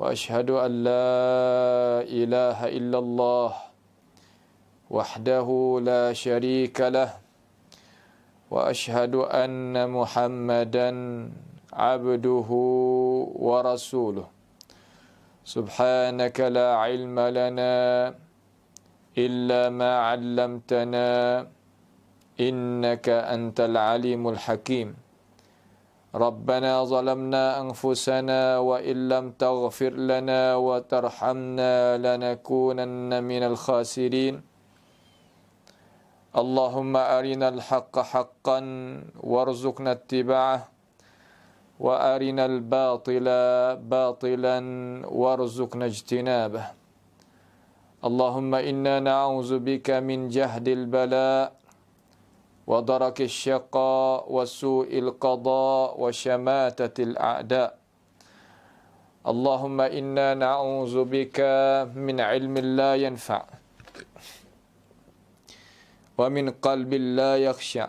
واشهد ان لا اله الا الله وحده لا شريك له واشهد ان محمدا عبده ورسوله سبحانك لا علم لنا الا ما علمتنا انك انت العليم الحكيم ربنا ظلمنا أنفسنا وإن لم تغفر لنا وترحمنا لنكونن من الخاسرين اللهم أرنا الحق حقا وارزقنا اتباعه وأرنا الباطل باطلا وارزقنا اجتنابه اللهم إنا نعوذ بك من جهد البلاء ودرك الشقاء وسوء القضاء وشماتة الأعداء اللهم إنا نعوذ بك من علم لا ينفع ومن قلب لا يخشع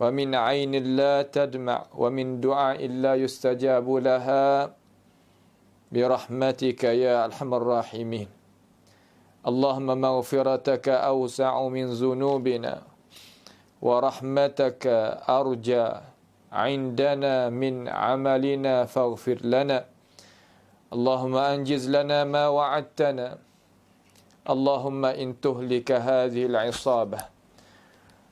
ومن عين لا تدمع ومن دعاء لا يستجاب لها برحمتك يا أرحم الراحمين اللهم مغفرتك أوسع من ذنوبنا ورحمتك أرجى عندنا من عملنا فاغفر لنا اللهم أنجز لنا ما وعدتنا اللهم إن تهلك هذه العصابة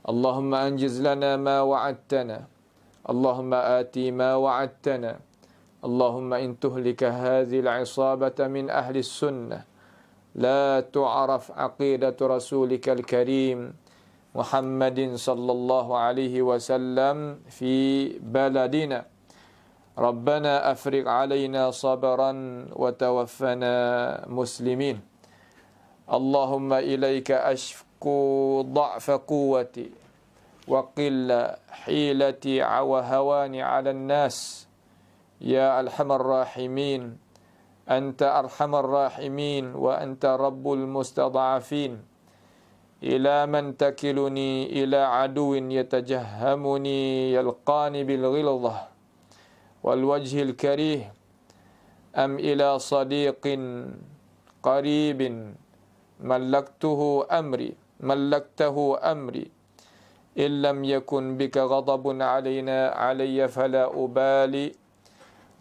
اللهم أنجز لنا ما وعدتنا اللهم آتي ما وعدتنا اللهم إن تهلك هذه العصابة من أهل السنة لا تعرف عقيدة رسولك الكريم محمد صلى الله عليه وسلم في بلدنا ربنا أفرغ علينا صبرا وتوفنا مسلمين اللهم إليك أشكو ضعف قوتي وقل حيلتي وهواني على الناس يا أرحم الراحمين أنت أرحم الراحمين وأنت رب المستضعفين إلى من تكلني إلى عدو يتجهمني يلقاني بالغلظة والوجه الكريه أم إلى صديق قريب ملكته أمري ملكته أمري إن لم يكن بك غضب علينا علي فلا أبالي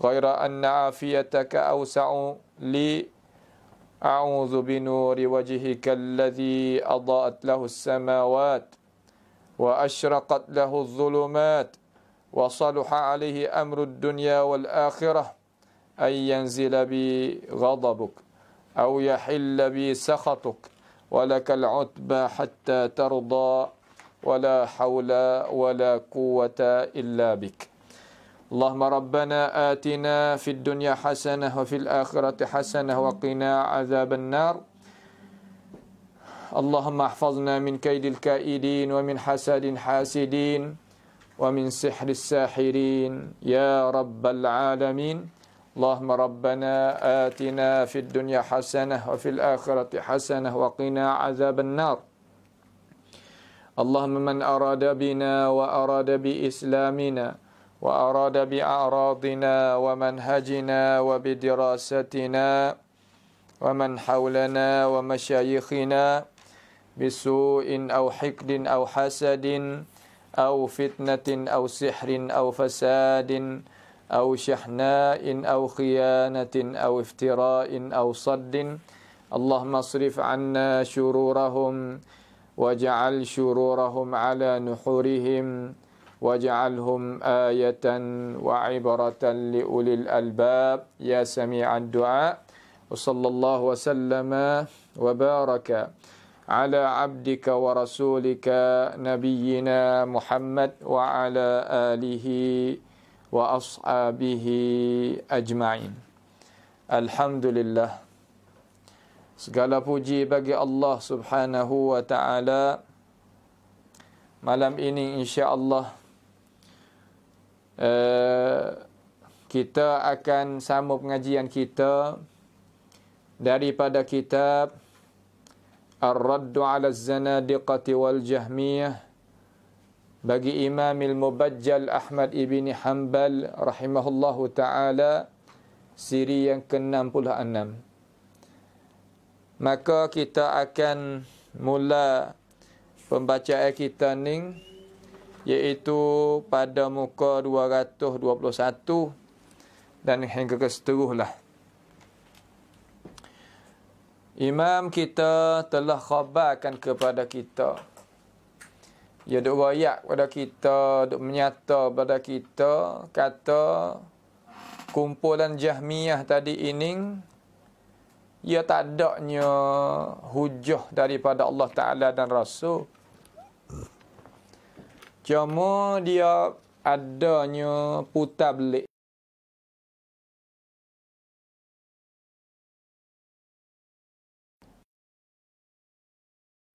غير أن عافيتك أوسع لي أعوذ بنور وجهك الذي أضاءت له السماوات وأشرقت له الظلمات وصلح عليه أمر الدنيا والآخرة أن ينزل بي غضبك أو يحل بي سخطك ولك العتبى حتى ترضى ولا حول ولا قوة إلا بك اللهم ربنا آتنا في الدنيا حسنة وفي الآخرة حسنة وقنا عذاب النار اللهم احفظنا من كيد الكائدين ومن حسد حاسدين ومن سحر الساحرين يا رب العالمين اللهم ربنا آتنا في الدنيا حسنة وفي الآخرة حسنة وقنا عذاب النار اللهم من أراد بنا وأراد بإسلامنا وأراد بأعراضنا ومنهجنا وبدراستنا ومن حولنا ومشايخنا بسوء أو حقد أو حسد أو فتنة أو سحر أو فساد أو شحناء أو خيانة أو افتراء أو صد اللهم اصرف عنا شرورهم واجعل شرورهم على نحورهم واجعلهم آية وعبرة لأولي الألباب يا سميع الدعاء وصلى الله وسلم وبارك على عبدك ورسولك نبينا محمد وعلى آله وأصحابه أجمعين الحمد لله Segala puji bagi Allah subhanahu wa ta'ala Malam ini insya Allah Eh, kita akan sama pengajian kita daripada kitab Ar-Raddu 'ala Az-Zanadiqati wal Jahmiyah bagi Imam Al-Mubajjal Ahmad Ibn Hanbal rahimahullahu taala siri yang ke-66 maka kita akan mula pembacaan kita ning iaitu pada muka 221 dan hingga ke seteruhlah. Imam kita telah khabarkan kepada kita. ya duk rakyat kepada kita, duk menyata kepada kita, kata kumpulan jahmiah tadi ini, ia tak adanya hujah daripada Allah Ta'ala dan Rasul. Cuma dia adanya putar belik.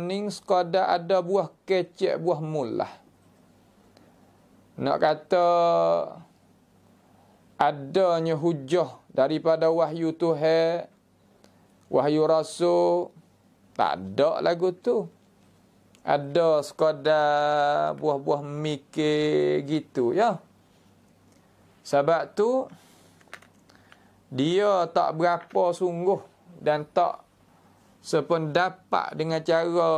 Ning sekadar ada buah kecek, buah mulah. Nak kata adanya hujah daripada wahyu Tuhan, wahyu rasul, tak ada lagu tu ada sekadar buah-buah mikir gitu ya. Sebab tu dia tak berapa sungguh dan tak sependapat dengan cara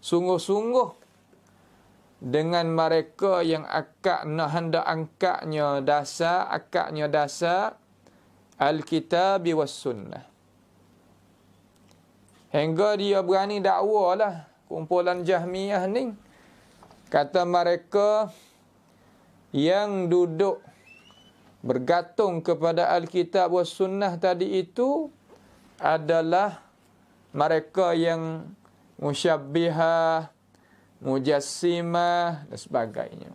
sungguh-sungguh dengan mereka yang akak nak hendak angkatnya dasar, akaknya dasar alkitab kitab wa Sunnah. Hingga dia berani dakwa lah kumpulan Jahmiyah ni kata mereka yang duduk bergantung kepada Alkitab dan Sunnah tadi itu adalah mereka yang musyabbihah, mujassimah dan sebagainya.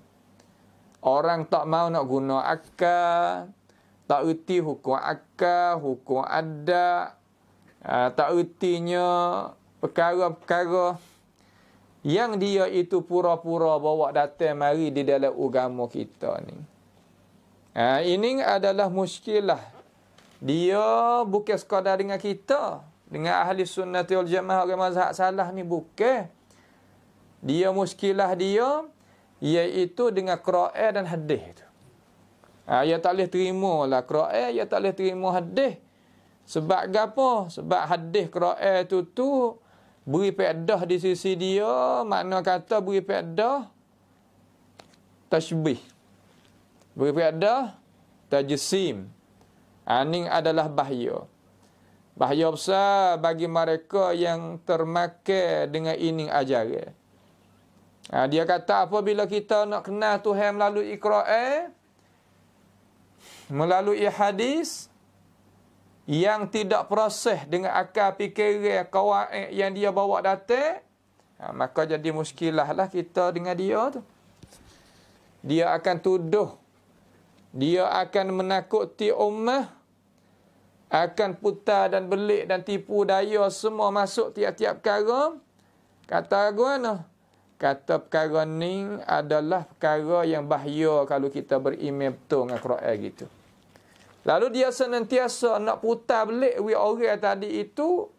Orang tak mau nak guna akal, tak erti hukum akal, hukum adat, ah, tak ertinya perkara-perkara yang dia itu pura-pura bawa datang mari di dalam agama kita ni. Ha, ini adalah muskilah. Dia bukan sekadar dengan kita. Dengan ahli sunnati wal jamaah agama mazhab salah ni bukan. Dia muskilah dia iaitu dengan Qur'an dan hadith itu. Ha, ia tak boleh terima lah Qur'an, ia tak boleh terima hadis. Sebab apa? Sebab hadith Qur'an itu tu, tu Beri pedah di sisi dia, makna kata beri pedah, tashbih. Beri pedah, tajisim. Aning ha, adalah bahaya. Bahaya besar bagi mereka yang termakai dengan ini ajaran. Ha, dia kata apabila kita nak kenal Tuhan melalui ikra'i, melalui hadis, yang tidak proses dengan akal fikiran eh, yang dia bawa datang ha, maka jadi muskilah lah kita dengan dia tu dia akan tuduh dia akan menakuti ummah akan putar dan belik dan tipu daya semua masuk tiap-tiap perkara kata gua noh kata perkara ni adalah perkara yang bahaya kalau kita beriman betul dengan Quran gitu Lalu dia senantiasa nak putar balik wi orang tadi itu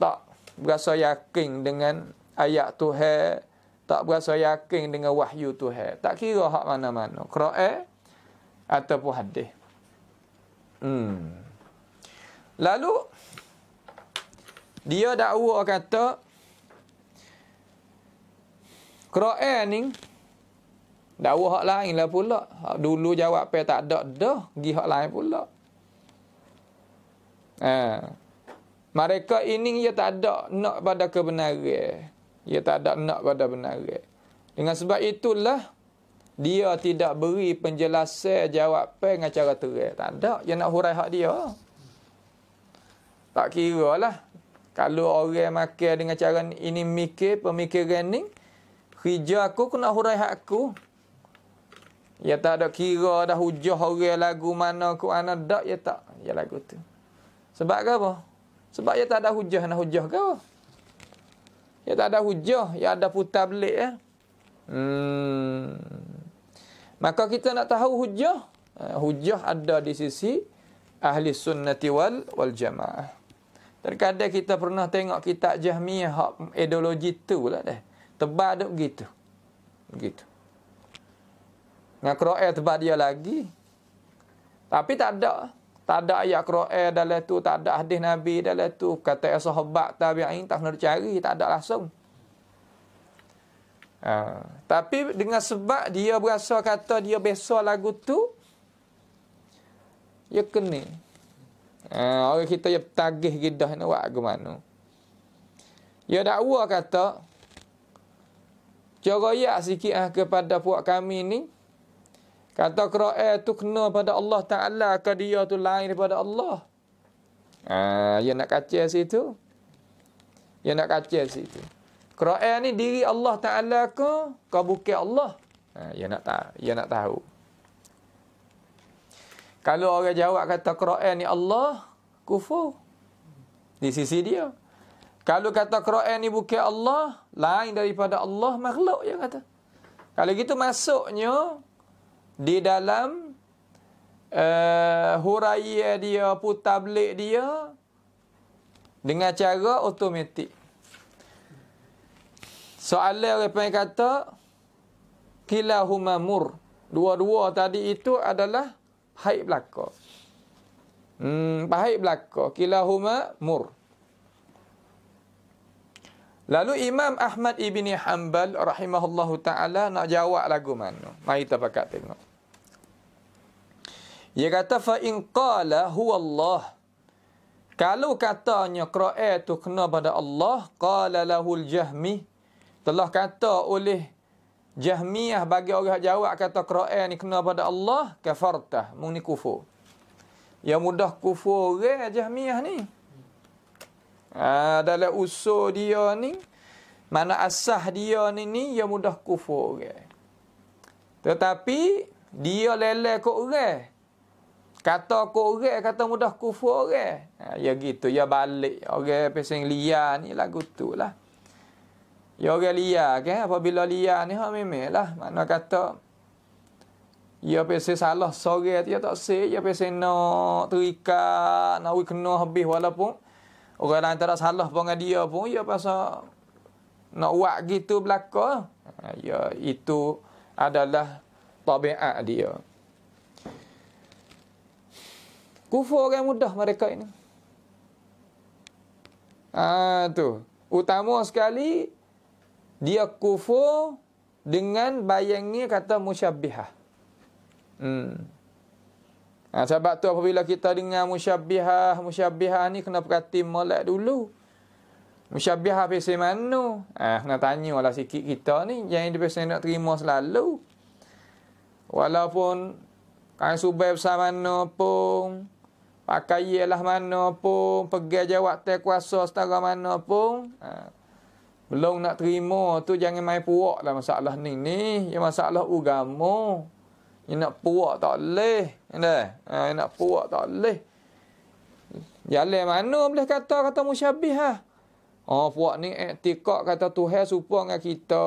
tak berasa yakin dengan ayat Tuhan, tak berasa yakin dengan wahyu Tuhan. Tak kira hak mana-mana, Quran ataupun hadis. Hmm. Lalu dia dakwa kata Quran ni Dawa hak lain lah pula. Hak dulu jawab pe tak ada dah, gi hak lain pula. Ha. Mereka ini ia ya tak ada nak pada kebenaran. Ia ya tak ada nak pada benaran. Dengan sebab itulah dia tidak beri penjelasan jawab pe dengan cara terang. Tak ada yang nak hurai hak dia. Tak kira lah. Kalau orang makan dengan cara ini mikir, pemikiran ini, kerja aku, aku nak hurai hak aku. Ya tak ada kira dah hujah orang lagu mana Quran ada ya tak. Ya lagu tu. Sebab ke apa? Sebab ya tak ada hujah nak hujah ke Ya tak ada hujah, ya ada putar belik ya. Hmm. Maka kita nak tahu hujah. Eh, hujah ada di sisi ahli sunnati wal wal jamaah. Terkadang kita pernah tengok kitab Jahmiyah hak ideologi tu lah deh. Tebal duk begitu. Begitu. Dengan Qur'an tempat dia lagi. Tapi tak ada. Tak ada ayat Qur'an dalam tu. Tak ada hadis Nabi dalam tu. Kata eh, sahabat tabi'in tak kena cari. Tak ada langsung. Ha. Tapi dengan sebab dia berasa kata dia besar lagu tu. Dia kena. Ha. orang kita yang tagih gidah ni. Wah, ke mana? Dia dakwa kata. Cara ya sikit ha, kepada puak kami ni. Kata Qur'an tu kena pada Allah Ta'ala ke dia tu lain daripada Allah. Ha, dia ya nak kaca situ. Dia ya nak kaca situ. Qur'an ni diri Allah Ta'ala ke ke bukit Allah. Ha, dia ya nak tahu. nak tahu. Kalau orang jawab kata Qur'an ni Allah, kufur. Di sisi dia. Kalau kata Qur'an ni bukit Allah, lain daripada Allah, makhluk dia kata. Kalau gitu masuknya, di dalam uh, huraya dia putablik dia dengan cara automatik. Soalan orang panggil kata kilahuma mur. Dua-dua tadi itu adalah haid belaka. Hmm, haid belaka. Kilahuma mur. Lalu Imam Ahmad ibni Hanbal rahimahullahu taala nak jawab lagu mana? Mari kita pakat tengok. Dia kata fa in qala huwa Allah. Kalau katanya Quran tu kena pada Allah, qala lahul Jahmi. Telah kata oleh Jahmiyah bagi orang jawab kata Quran ni kena pada Allah, kafarta, mung ni kufur. Yang mudah kufur orang Jahmiyah ni. Ah dalam usul dia ni mana asah dia ni ni yang mudah kufur orang. Tetapi dia lele ke orang Kata aku orang, kata mudah kufur orang. Ha, ya gitu, ya balik. Orang okay, pesing liar ni lagu tu lah. Ya orang liar ke, okay? apabila liar ni ha memang lah. Mana kata, ya pesing salah sore tu, ya tak si. Ya pesing nak terikat, nak kena habis walaupun. Orang lain tak salah pun dengan dia pun, ya pasal nak buat gitu belakang. Ha, ya itu adalah tabiat dia. Kufur orang mudah mereka ini. Ah ha, tu. Utama sekali dia kufur dengan bayangnya kata musyabbihah. Hmm. Ha, sebab tu apabila kita dengar musyabbihah, musyabbihah ni kena perhati molek dulu. Musyabbihah pergi mana? Ah, ha, nak tanya lah sikit kita ni. Yang dia pergi nak terima selalu. Walaupun kain subay besar mana pun. Pakai ialah mana pun, pegang jawab tel kuasa setara mana pun. Ha. Belum nak terima tu jangan main puak lah masalah ni ni. yang masalah ugamu, Ya nak puak tak leh. Nah, ya ha, nak puak tak leh. Ya le mana boleh kata kata musyabih lah. ha? Oh puak ni etikak kata Tuhan serupa dengan kita.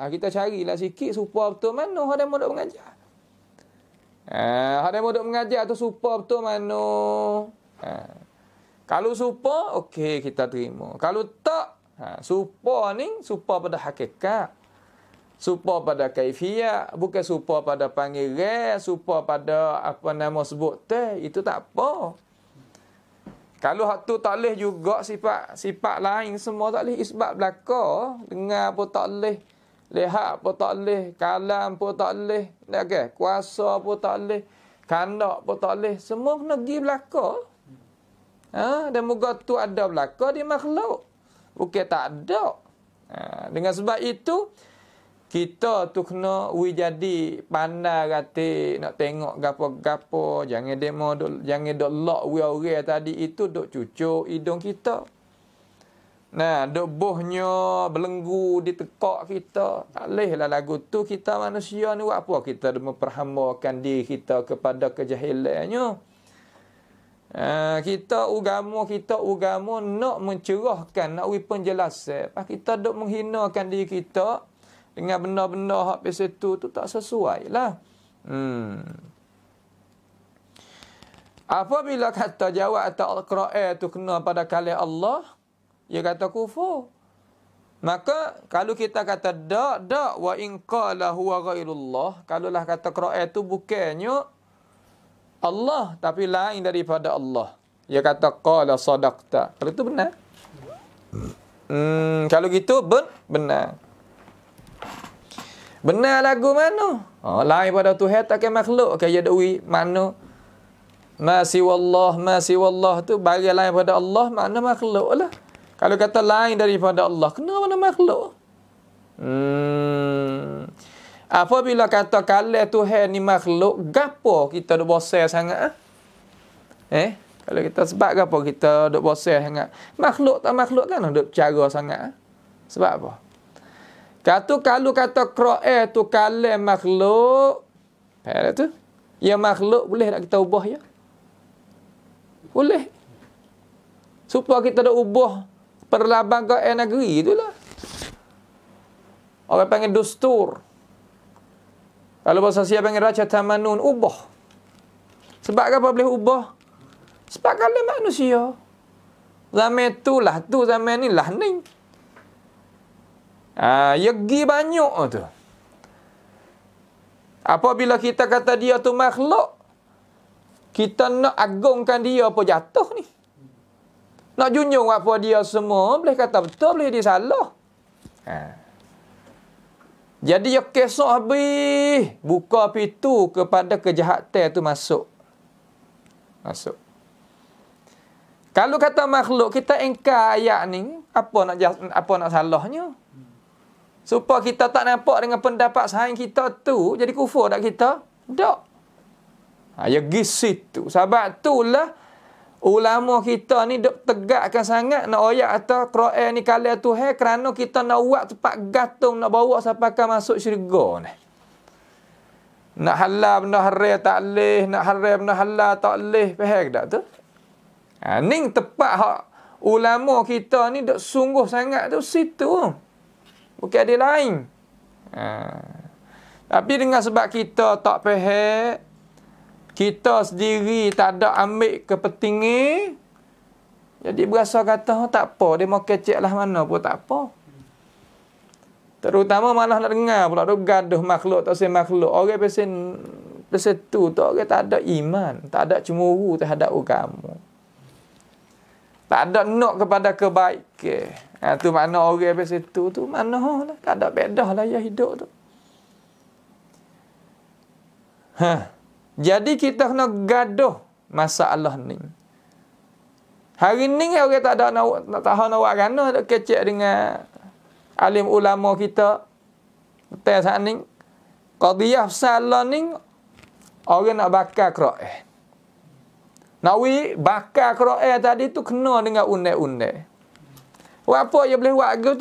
Ha, kita carilah sikit serupa betul mana ada mau nak mengajar. Eh, ha, ada duduk mengajar atau super betul mano. Ha. Eh, kalau super, okey kita terima. Kalau tak, ha, super ni super pada hakikat. Super pada kaifiat, bukan super pada panggilan, super pada apa nama sebut teh, itu tak apa. Kalau hak tu tak boleh juga sifat sifat lain semua tak boleh isbab belaka dengan apa tak boleh. Lihat pun tak boleh. Kalam pun tak boleh. Okay. Kuasa pun tak boleh. Kanak pun tak boleh. Semua kena pergi belakang. Ha? Dan moga tu ada belakang di makhluk. Bukan tak ada. Ha. Dengan sebab itu, kita tu kena we jadi pandai kata nak tengok gapo-gapo. Jangan demo, jangan dok lock we orang tadi itu dok cucuk hidung kita. Nah, duk bohnya, belenggu, ditekak kita. Tak boleh lah lagu tu kita manusia ni buat apa kita memperhambakan diri kita kepada kejahilannya. Uh, kita ugamo kita ugamo nak mencerahkan nak wi penjelasan pas kita dok menghinakan diri kita dengan benda-benda hak pasal tu tu tak sesuai lah hmm. apabila kata jawab atau al-qira'ah tu kena pada kali Allah ia kata kufur. Maka kalau kita kata dak dak wa in qala huwa ghairullah, kalaulah kata qira'ah tu bukannya Allah tapi lain daripada Allah. Ia kata qala sadaqta. Kalau itu benar. Hmm, kalau gitu ben, benar. Benar lagu mana? Oh, lain pada Tuhan tak ke makhluk ke ya dewi mana? Masih siwallah, masih siwallah tu bagi lain pada Allah, mana makhluk lah. Kalau kata lain daripada Allah, kenapa nama makhluk? Hmm. bila kata kalau Tuhan ni makhluk, gapo kita duk bosan sangat ah? Eh, kalau kita sebab gapo kita duk bosan sangat? Makhluk tak makhluk kan duk bercara sangat ah? Sebab apa? Kata kalau kata Quran tu kalau makhluk, pada tu ya makhluk boleh tak kita ubah ya? Boleh. Supaya kita dah ubah perlabangkan air negeri itulah. Orang panggil dustur. Kalau bahasa siapa panggil raja tamanun, ubah. Sebab apa boleh ubah? Sebab kalau manusia. Zaman tu lah tu, zaman ni lah ni. Ha, ya banyak tu. Apabila kita kata dia tu makhluk, kita nak agungkan dia apa jatuh ni. Nak junjung apa dia semua, boleh kata betul, boleh dia salah. Ha. Jadi, dia ya, kesok habis. Buka pintu kepada kejahatan tu masuk. Masuk. Kalau kata makhluk, kita engkar ayat ni, apa nak apa nak salahnya? Supaya kita tak nampak dengan pendapat sahain kita tu, jadi kufur tak kita? Tak. Ha, ya gi situ. Sebab itulah Ulama kita ni dok tegakkan sangat nak oyak atau Quran ni kala Tuhan kerana kita nak buat tempat gantung nak bawa sampai ke masuk syurga ni. Nak halal benda haram tak leh, nak haram benda halal tak leh, faham tak tu? Ha, ni tepat hak ulama kita ni dok sungguh sangat tu situ. Bukan ada lain. Ha. Tapi dengan sebab kita tak faham, kita sendiri tak ada ambil kepentingan. Jadi berasa kata oh, tak apa. Dia mau kecil lah mana pun tak apa. Terutama malah nak dengar pula. Dia gaduh makhluk tak sih makhluk. Orang pesen pesen tu tu orang tak ada iman. Tak ada cemuru terhadap agama. Tak ada nak kepada kebaikan. Ha, tu mana orang pesen tu tu mana lah. Tak ada bedah lah hidup tu. Ha. Jadi kita kena gaduh masalah ni. Hari ni kan orang tak ada nak tahu nak buat kerana ada kecek dengan alim ulama kita. Betul saat ni. Qadiyah salah ni orang nak bakar kera'eh. Nawi bakar kera'eh tadi tu kena dengan unik-unik. Apa yang boleh buat ke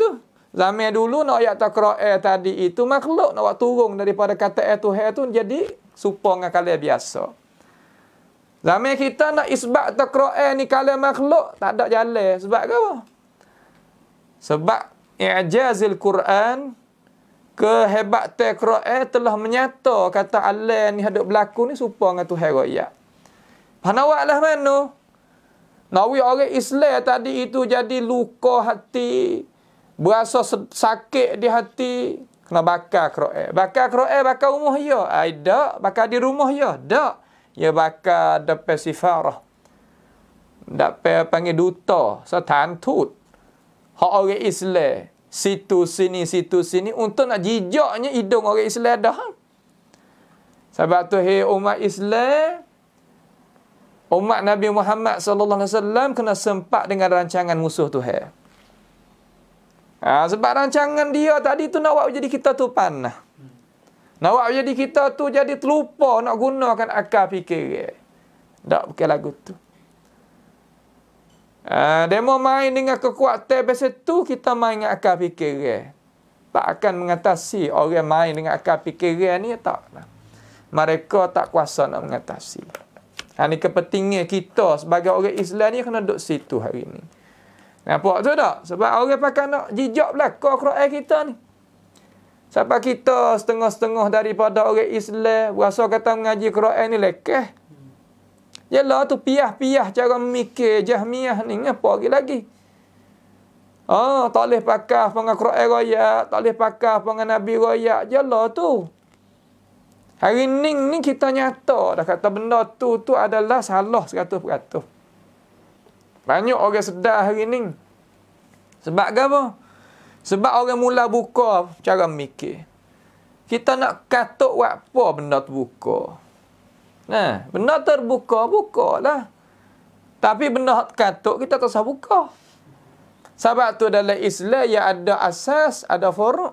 Zaman dulu nak ayat tak kera'eh tadi itu makhluk nak buat turun daripada kata eh tu, eh tu jadi Supa dengan kalian biasa. Zaman kita nak isbat atau ni kalian makhluk, tak ada jalan. Sebab ke apa? Sebab i'jazil Quran, kehebat Quran telah menyata kata Allah ni hadap berlaku ni supa dengan Tuhan Raya. Pahna wa'alah mana? Nawi orang Islam tadi itu jadi luka hati, berasa sakit di hati, kena bakar Quran. Bakar Quran bakar rumah ya. Ai ah, dak, bakar di rumah ya. Dak. Ya bakar depan sifarah. Dak pe panggil duta, setan tut. Hak orang Islam situ sini situ sini untuk nak jijaknya hidung orang Islam dah. Sebab tu hei umat Islam umat Nabi Muhammad sallallahu alaihi wasallam kena sempat dengan rancangan musuh tu Tuhan. Ha, sebab rancangan dia tadi tu nak buat jadi kita tu panah. Nak buat jadi kita tu jadi terlupa nak gunakan akal fikir. Tak pakai lagu tu. Ha, demo main dengan kekuatan besar tu kita main dengan akal fikir. Tak akan mengatasi orang main dengan akal fikir ni tak. Mereka tak kuasa nak mengatasi. Ini ha, kepentingan kita sebagai orang Islam ni kena duduk situ hari ini. Nampak ha, tu tak? Sebab orang pakai nak jijak kau Quran kita ni. Sebab kita setengah-setengah daripada orang Islam berasa kata mengaji Quran ni lekeh. Yalah tu piah-piah cara memikir jahmiah ni. Apa lagi lagi? Ha, oh, tak boleh pakai pengen Quran raya. Tak boleh pakai pengen Nabi raya. Yalah tu. Hari ni, ni kita nyata dah kata benda tu tu adalah salah 100%. Banyak orang sedar hari ni. Sebab ke apa? Sebab orang mula buka cara mikir. Kita nak katuk apa benda terbuka. Nah, ha, benda terbuka, buka lah. Tapi benda katuk, kita tak usah buka. Sebab tu dalam Islam yang ada asas, ada forum.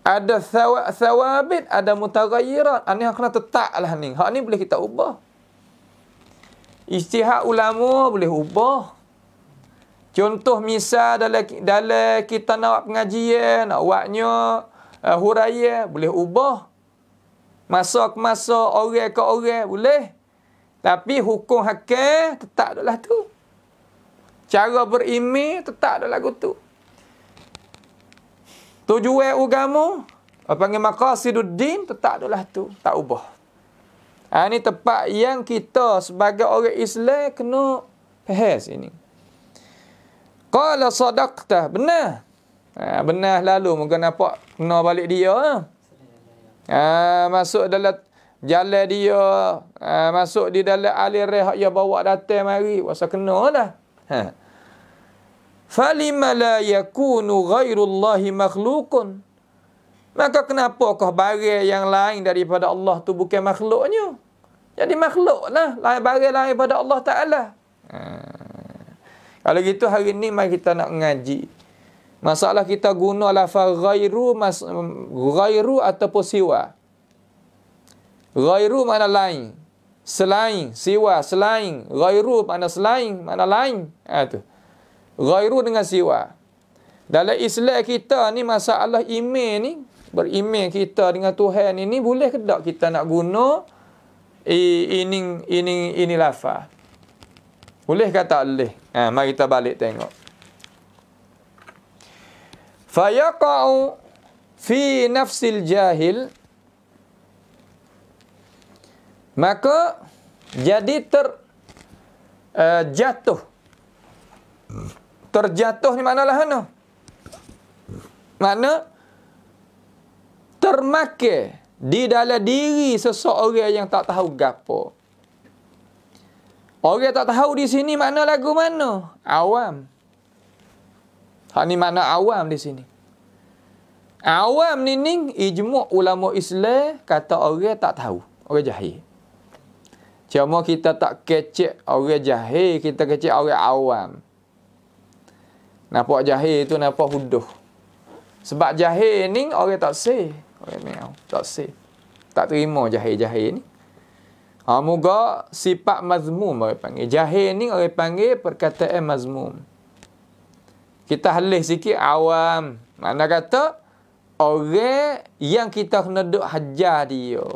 Ada thawabit, ada mutagayirat. Ini yang kena tetap lah ni. Hak ni boleh kita ubah. Ijtihad ulama boleh ubah. Contoh misal dalam dalam kita nak buat pengajian, nak buatnya uh, eh, huraya boleh ubah. Masuk ke masa, orang ke orang boleh. Tapi hukum hakim tetap adalah tu. Cara berimi tetap adalah lagu tu. Tujuan agama, apa panggil maqasidud din tetap adalah tu, tak ubah. Ha, ah, ini tempat yang kita sebagai orang Islam kena faham sini. Qala sadaqta. Benar. Ha, benar lalu. Mungkin nampak kena balik dia. Ha, ah, masuk dalam jalan dia. Ha, masuk di dalam alir rehat yang bawa datang mari. Masa kena lah. Ha. Falima la yakunu ghairullahi makhlukun. Maka kenapa kau barang yang lain daripada Allah tu bukan makhluknya? Jadi makhluklah. Lain barang lain daripada Allah Ta'ala. Hmm. Kalau gitu hari ni mari kita nak ngaji. Masalah kita guna lafaz ghairu, mas, ghairu ataupun siwa. Ghairu mana lain. Selain, siwa, selain. Ghairu mana selain, mana lain. Ha, tu. Ghairu dengan siwa. Dalam Islam kita ni masalah imej ni berimej kita dengan Tuhan ini boleh ke tak kita nak guna ini ini ini lafa. Boleh ke tak boleh? Ha, mari kita balik tengok. Fayaqa'u fi nafsil jahil maka jadi ter uh, jatuh terjatuh ni mana lah mana termakan di dalam diri seseorang yang tak tahu gapo. Orang tak tahu di sini mana lagu mana? Awam. Ha ni makna awam di sini. Awam ni ni ijmuk ulama Islam kata orang tak tahu. Orang jahil. Cuma kita tak kecek orang jahil, kita kecek orang awam. Nampak jahil tu nampak huduh. Sebab jahil ni orang tak say. Well, tak se. Tak terima jahil-jahil ni. Ha, moga sifat mazmum orang panggil. Jahil ni orang panggil perkataan mazmum. Kita halih sikit awam. Mana kata orang yang kita kena duk hajar dia.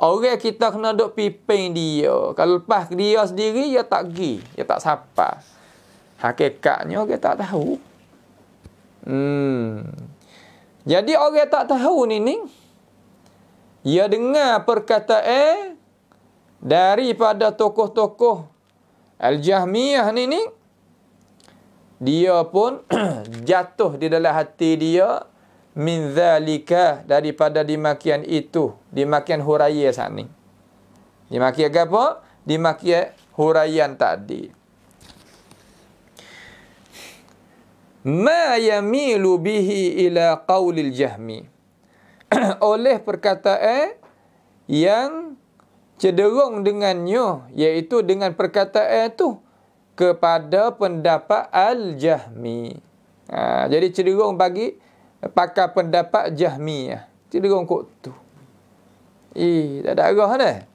Orang kita kena duk pimpin dia. Kalau lepas dia sendiri, dia tak pergi. Dia tak sapa. Hakikatnya, dia tak tahu. Hmm. Jadi orang tak tahu ni ni. Ia dengar perkataan daripada tokoh-tokoh Al-Jahmiyah ni ni. Dia pun jatuh di dalam hati dia min zalika daripada dimakian itu, dimakian huraiyah sana Dimakian apa? Dimakian huraian tadi. ma yamilu bihi ila qaulil jahmi oleh perkataan yang cenderung dengannya iaitu dengan perkataan tu kepada pendapat al jahmi ha, jadi cenderung bagi pakar pendapat jahmi jahmiyah cenderung kot tu eh tak ada arah dah ha,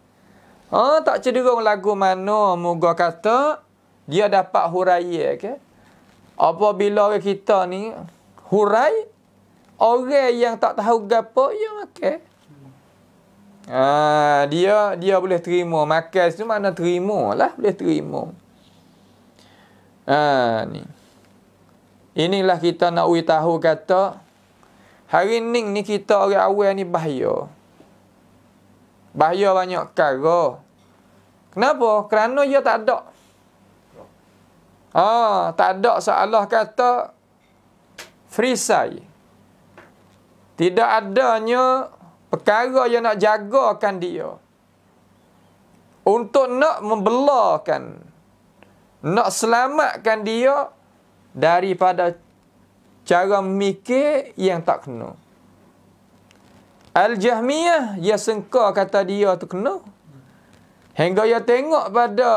Oh, tak cenderung lagu mana Moga kata Dia dapat huraya ke okay? Apabila kita ni hurai orang yang tak tahu gapo ya makan. Ha, dia dia boleh terima makan tu mana terima lah boleh terima. Ha, ni. Inilah kita nak ui tahu kata hari ni ni kita orang awal ni bahaya. Bahaya banyak kara. Kenapa? Kerana dia tak ada Ah, tak ada Allah kata frisai. Tidak adanya perkara yang nak jagakan dia. Untuk nak membelakan. Nak selamatkan dia daripada cara mikir yang tak kena. Al-Jahmiyah, ya sengkar kata dia tu kena. Hingga ia tengok pada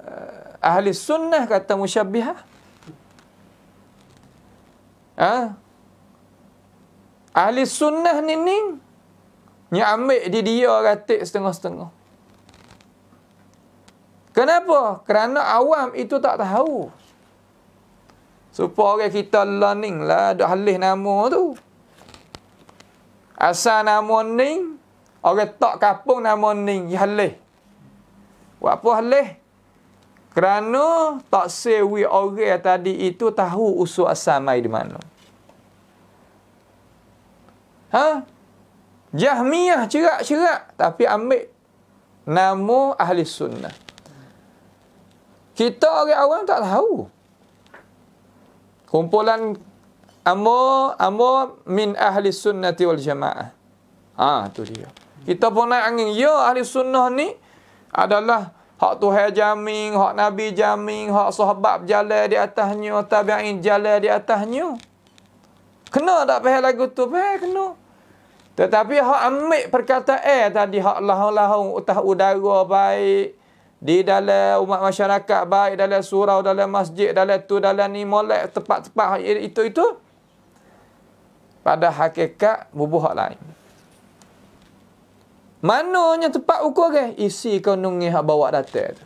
eh, ahli sunnah kata musyabihah. Ha? Ahli sunnah ni ni ni ambil di dia ratik setengah-setengah. Kenapa? Kerana awam itu tak tahu. Supaya orang kita learning lah dok halih nama tu. Asal nama ni orang tak kapung nama ni halih. Ya Buat apa halih? Kerana tak sewi orang tadi itu tahu usul asal mai di mana. Ha? Jahmiyah cerak-cerak tapi ambil nama ahli sunnah. Kita orang awam tak tahu. Kumpulan amo amo min ahli sunnati wal jamaah. Ah ha, tu dia. Kita pun nak angin ya ahli sunnah ni adalah Hak Tuhan jamin, hak Nabi jamin, hak sahabat berjalan di atasnya, tabi'in jalan di atasnya. Kena tak payah lagu tu? Payah kena. Tetapi hak ambil perkataan tadi, hak lahong-lahong utah udara baik, di dalam umat masyarakat baik, dalam surau, dalam masjid, dalam tu, dalam ni, molek, tepat-tepat, itu-itu. Pada hakikat, bubuh hak lain. Mananya tempat ukur ke? Kan? Isi kanung ni bawa datang tu.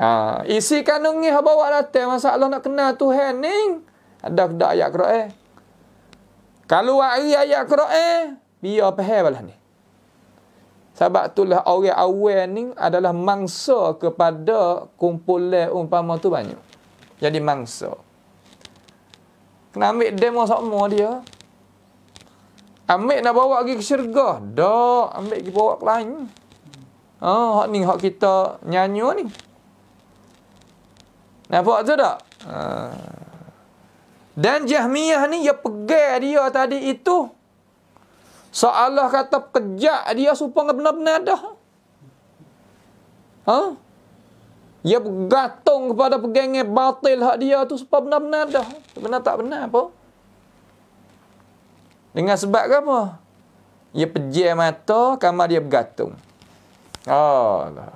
Ha, isi kanung ni bawa datang. Masalah nak kenal Tuhan ni. Ada kedak ayat kera eh. Kalau hari ayat kera eh. Biar pahal balas ni. Sebab itulah orang awal ni adalah mangsa kepada kumpulan umpama tu banyak. Jadi mangsa. Kena ambil demo semua dia. Ambil nak bawa lagi ke syurga. Dah, ambil pergi bawa ke lain. Oh, hak ni hak kita nyanyi ni. Nampak tu tak? Ha. Dan Jahmiyah ni ya pegang dia tadi itu. Seolah kata kejak dia supaya benar-benar dah. Ha? Ya bergantung kepada pegangnya batil hak dia tu supaya benar-benar dah. Benar tak benar apa? Dengan sebab ke apa? Dia pejir mata, kamar dia bergatung. Allah. Oh,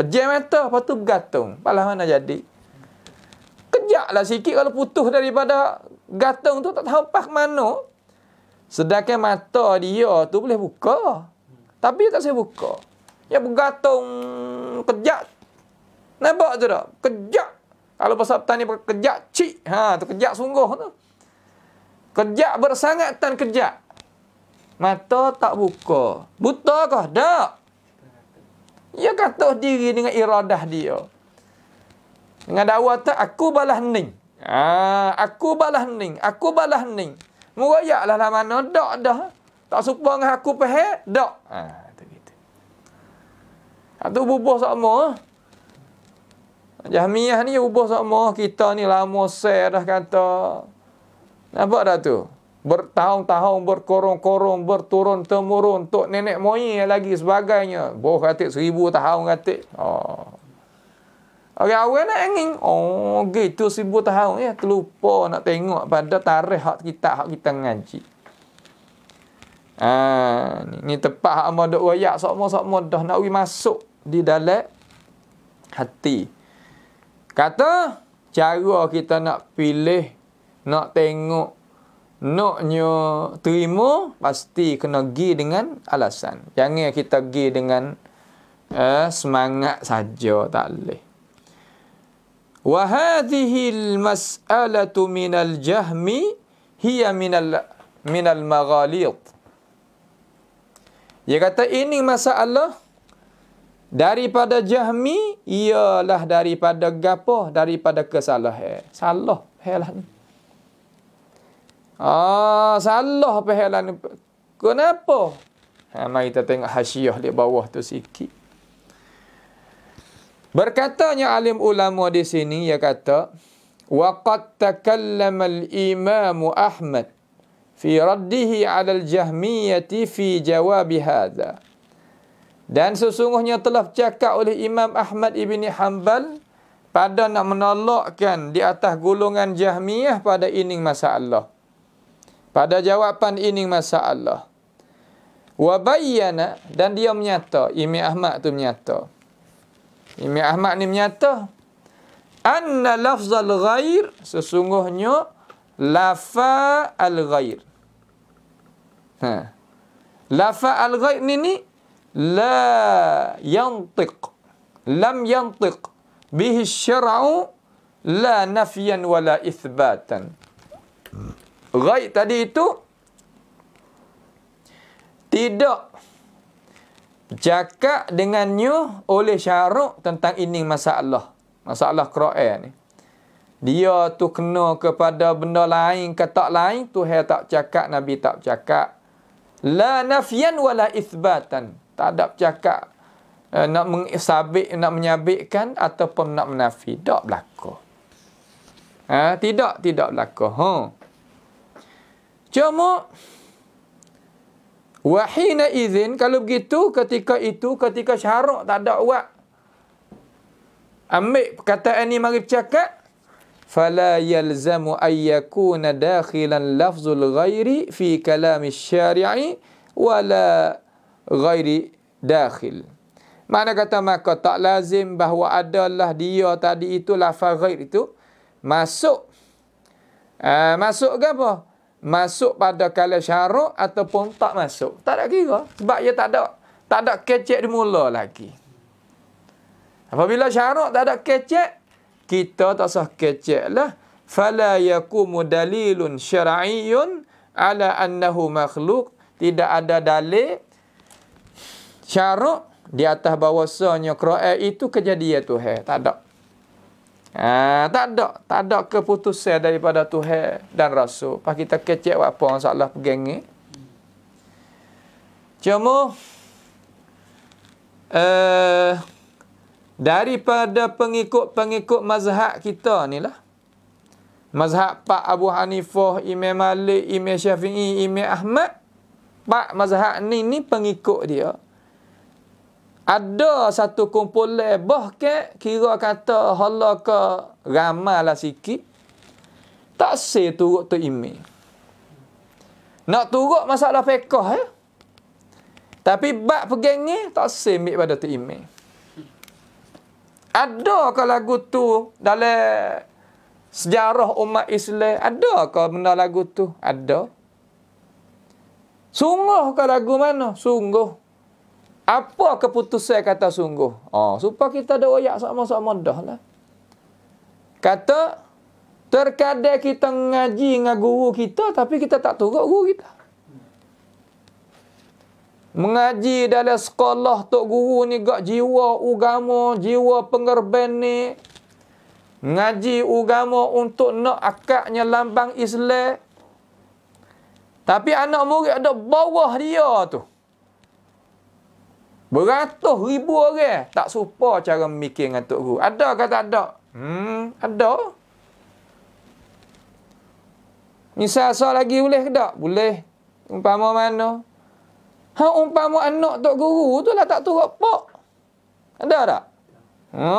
pejir mata, lepas tu bergantung. Palah mana jadi? Kejaklah sikit kalau putus daripada gatung, tu tak tahu pas mana. Sedangkan mata dia tu boleh buka. Tapi tak saya buka. Dia bergatung, kejak. Nampak tu tak? Kejak. Kalau pasal petani pakai kejak, cik. Ha, tu kejak sungguh tu. Kejap bersangat tan kejap. Mata tak buka. Buta kah? Tak. Dia ya kata diri dengan iradah dia. Dengan dakwah tu, aku balah ni. Ha, aku balah ni. Aku balah ni. Merayak lah lah mana. Tak dah. Tak suka dengan aku pahit. Tak. Ha, tu gitu. Itu bubuh sama. Jahmiah ni bubuh sama. Kita ni lama saya dah kata. Nampak dah tu? Bertahun-tahun berkorong-korong, berturun-temurun untuk nenek moyang yang lagi sebagainya. Boh katik seribu tahun katik. Oh. Okey, awal nak angin. Oh, gitu seribu tahun. Ya, terlupa nak tengok pada tarikh hak kita, hak kita ngaji. Ah, ni, ni tepat hak amal duk wayak. Sokmo-sokmo dah nak pergi masuk di dalam hati. Kata, cara kita nak pilih nak tengok, naknya terima, pasti kena pergi dengan alasan. Jangan kita pergi dengan uh, semangat saja, tak al jahmi, الْمَسْأَلَةُ min al min al الْمَغَالِيطِ dia kata ini masalah daripada jahmi ialah daripada gapo daripada kesalahan. Salah. Hai Ah, salah pehelan ni. Kenapa? Ha, mari kita tengok hasiah di bawah tu sikit. Berkatanya alim ulama di sini, ia kata, وَقَدْ تَكَلَّمَ الْإِمَامُ أَحْمَدْ فِي رَدِّهِ عَلَى الْجَهْمِيَةِ فِي جَوَابِ هَذَا Dan sesungguhnya telah cakap oleh Imam Ahmad ibn Hanbal pada nak menolakkan di atas gulungan jahmiyah pada ini masalah pada jawapan ini masalah. Wabayyana dan dia menyata, Imi Ahmad tu menyata. Imi Ahmad ni menyata, Anna lafzal ghair sesungguhnya lafa al ghair. Ha. Lafa al ghair ni ni la yantiq. Lam yantiq bihi syara'u la nafyan wala ithbatan. Raid tadi itu tidak cakap dengan you oleh syaruk tentang ini masalah. Masalah Quran ni. Dia tu kena kepada benda lain ke tak lain, Tuhan tak cakap, Nabi tak cakap. La nafian wala isbatan. Tak ada cakap eh, nak mengisabik, nak menyabikkan ataupun nak menafi. Tak berlaku. Ha, tidak, tidak berlaku. Huh. Ha. Cuma wahina izin kalau begitu ketika itu ketika syarak tak ada buat ambil perkataan ni mari bercakap fala yalzamu ay yakuna dakhilan lafzul ghairi fi kalam syari'i wala ghairi dakhil mana kata maka tak lazim bahawa adalah dia tadi itu lafaz ghair itu masuk uh, masuk ke apa masuk pada kalau syarak ataupun tak masuk. Tak ada kira. Sebab dia tak ada tak ada kecek di mula lagi. Apabila syarak tak ada kecek, kita tak sah kecek lah. Fala yakumu dalilun syara'iyun ala annahu makhluk. Tidak ada dalil syarak di atas bahawasanya kera'i itu kejadian Tuhan. Tak ada. Ha, tak ada, tak ada keputusan daripada Tuhan dan Rasul. Pak kita kecek buat apa orang salah pegang ni. Cuma uh, daripada pengikut-pengikut mazhab kita ni lah. Mazhab Pak Abu Hanifah, Imam Malik, Imam Syafi'i, Imam Ahmad. Pak mazhab ni ni pengikut dia ada satu kumpulan ke, kira kata hala ke ramalah sikit tak se turut tu imi nak turut masalah fekah eh? tapi bak pegang ni tak se mik pada tu imi ada ke lagu tu dalam sejarah umat Islam ada ke benda lagu tu ada sungguh ke lagu mana sungguh apa keputusan kata sungguh? Oh, supaya kita ada wayak sama-sama dah lah. Kata, terkadang kita ngaji dengan guru kita, tapi kita tak turut guru kita. Mengaji dalam sekolah tok guru ni gak jiwa ugamu, jiwa pengerben ni. Ngaji ugamu untuk nak akaknya lambang Islam. Tapi anak murid ada bawah dia tu. Beratus ribu orang tak serupa cara memikir dengan Tok Guru. Ada ke tak ada? Hmm, ada. Misal asal lagi boleh ke tak? Boleh. Umpama mana? Ha, umpama anak Tok Guru tu lah tak turut pok. Ada tak? Ha?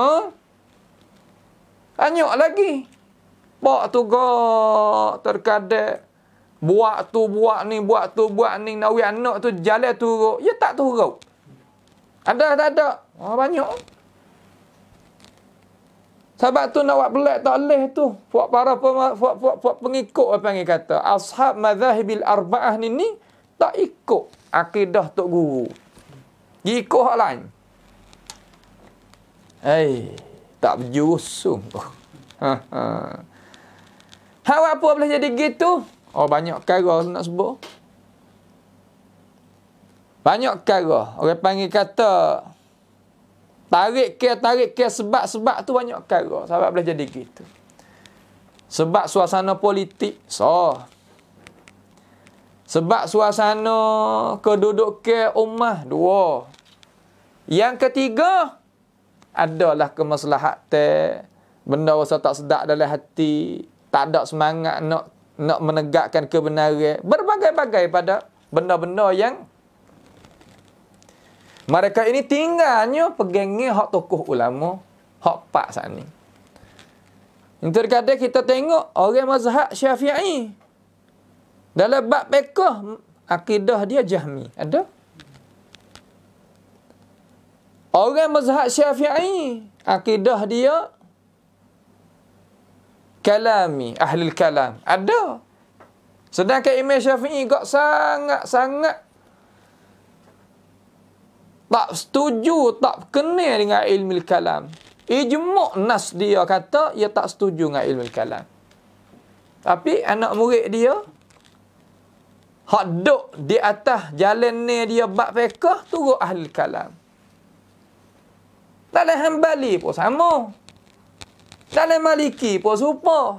Tanya lagi. Pok tu kok terkadek. Buat tu buat ni, buat tu buat ni. Nawi anak tu jalan turut. Ya tak turut. Ada tak ada? Oh, banyak. Sebab tu nak buat belak tak leh tu. Buat para buat buat buat pengikut apa yang kata. Ashab mazahibil arba'ah ni ni tak ikut akidah tok guru. Dia ikut hak lain. Eh, tak berjurus sungguh. Oh. Ha, ha. Hak apa boleh jadi gitu? Oh banyak kira nak sebut. Banyak kara. Orang panggil kata tarik kaya, tarik kaya sebab-sebab tu banyak kara. Sebab boleh jadi gitu. Sebab suasana politik. So. Sebab suasana keduduk ke umah. Dua. Yang ketiga. Adalah kemaslahat te. Benda rasa tak sedap dalam hati. Tak ada semangat nak nak menegakkan kebenaran. Berbagai-bagai pada benda-benda yang mereka ini tinggalnya pegangnya hak tokoh ulama, hak pak saat ni. Yang terkadang kita tengok orang mazhab syafi'i. Dalam bab pekoh, akidah dia jahmi. Ada? Orang mazhab syafi'i, akidah dia kalami, ahli kalam. Ada? Sedangkan imam syafi'i kok sangat-sangat tak setuju, tak kena dengan ilmu kalam. Ijmuk nas dia kata, ia tak setuju dengan ilmu kalam. Tapi anak murid dia, hak duk di atas jalan ni dia bak fekah, turut ahli kalam. Dalam hambali pun sama. Dalam maliki pun serupa.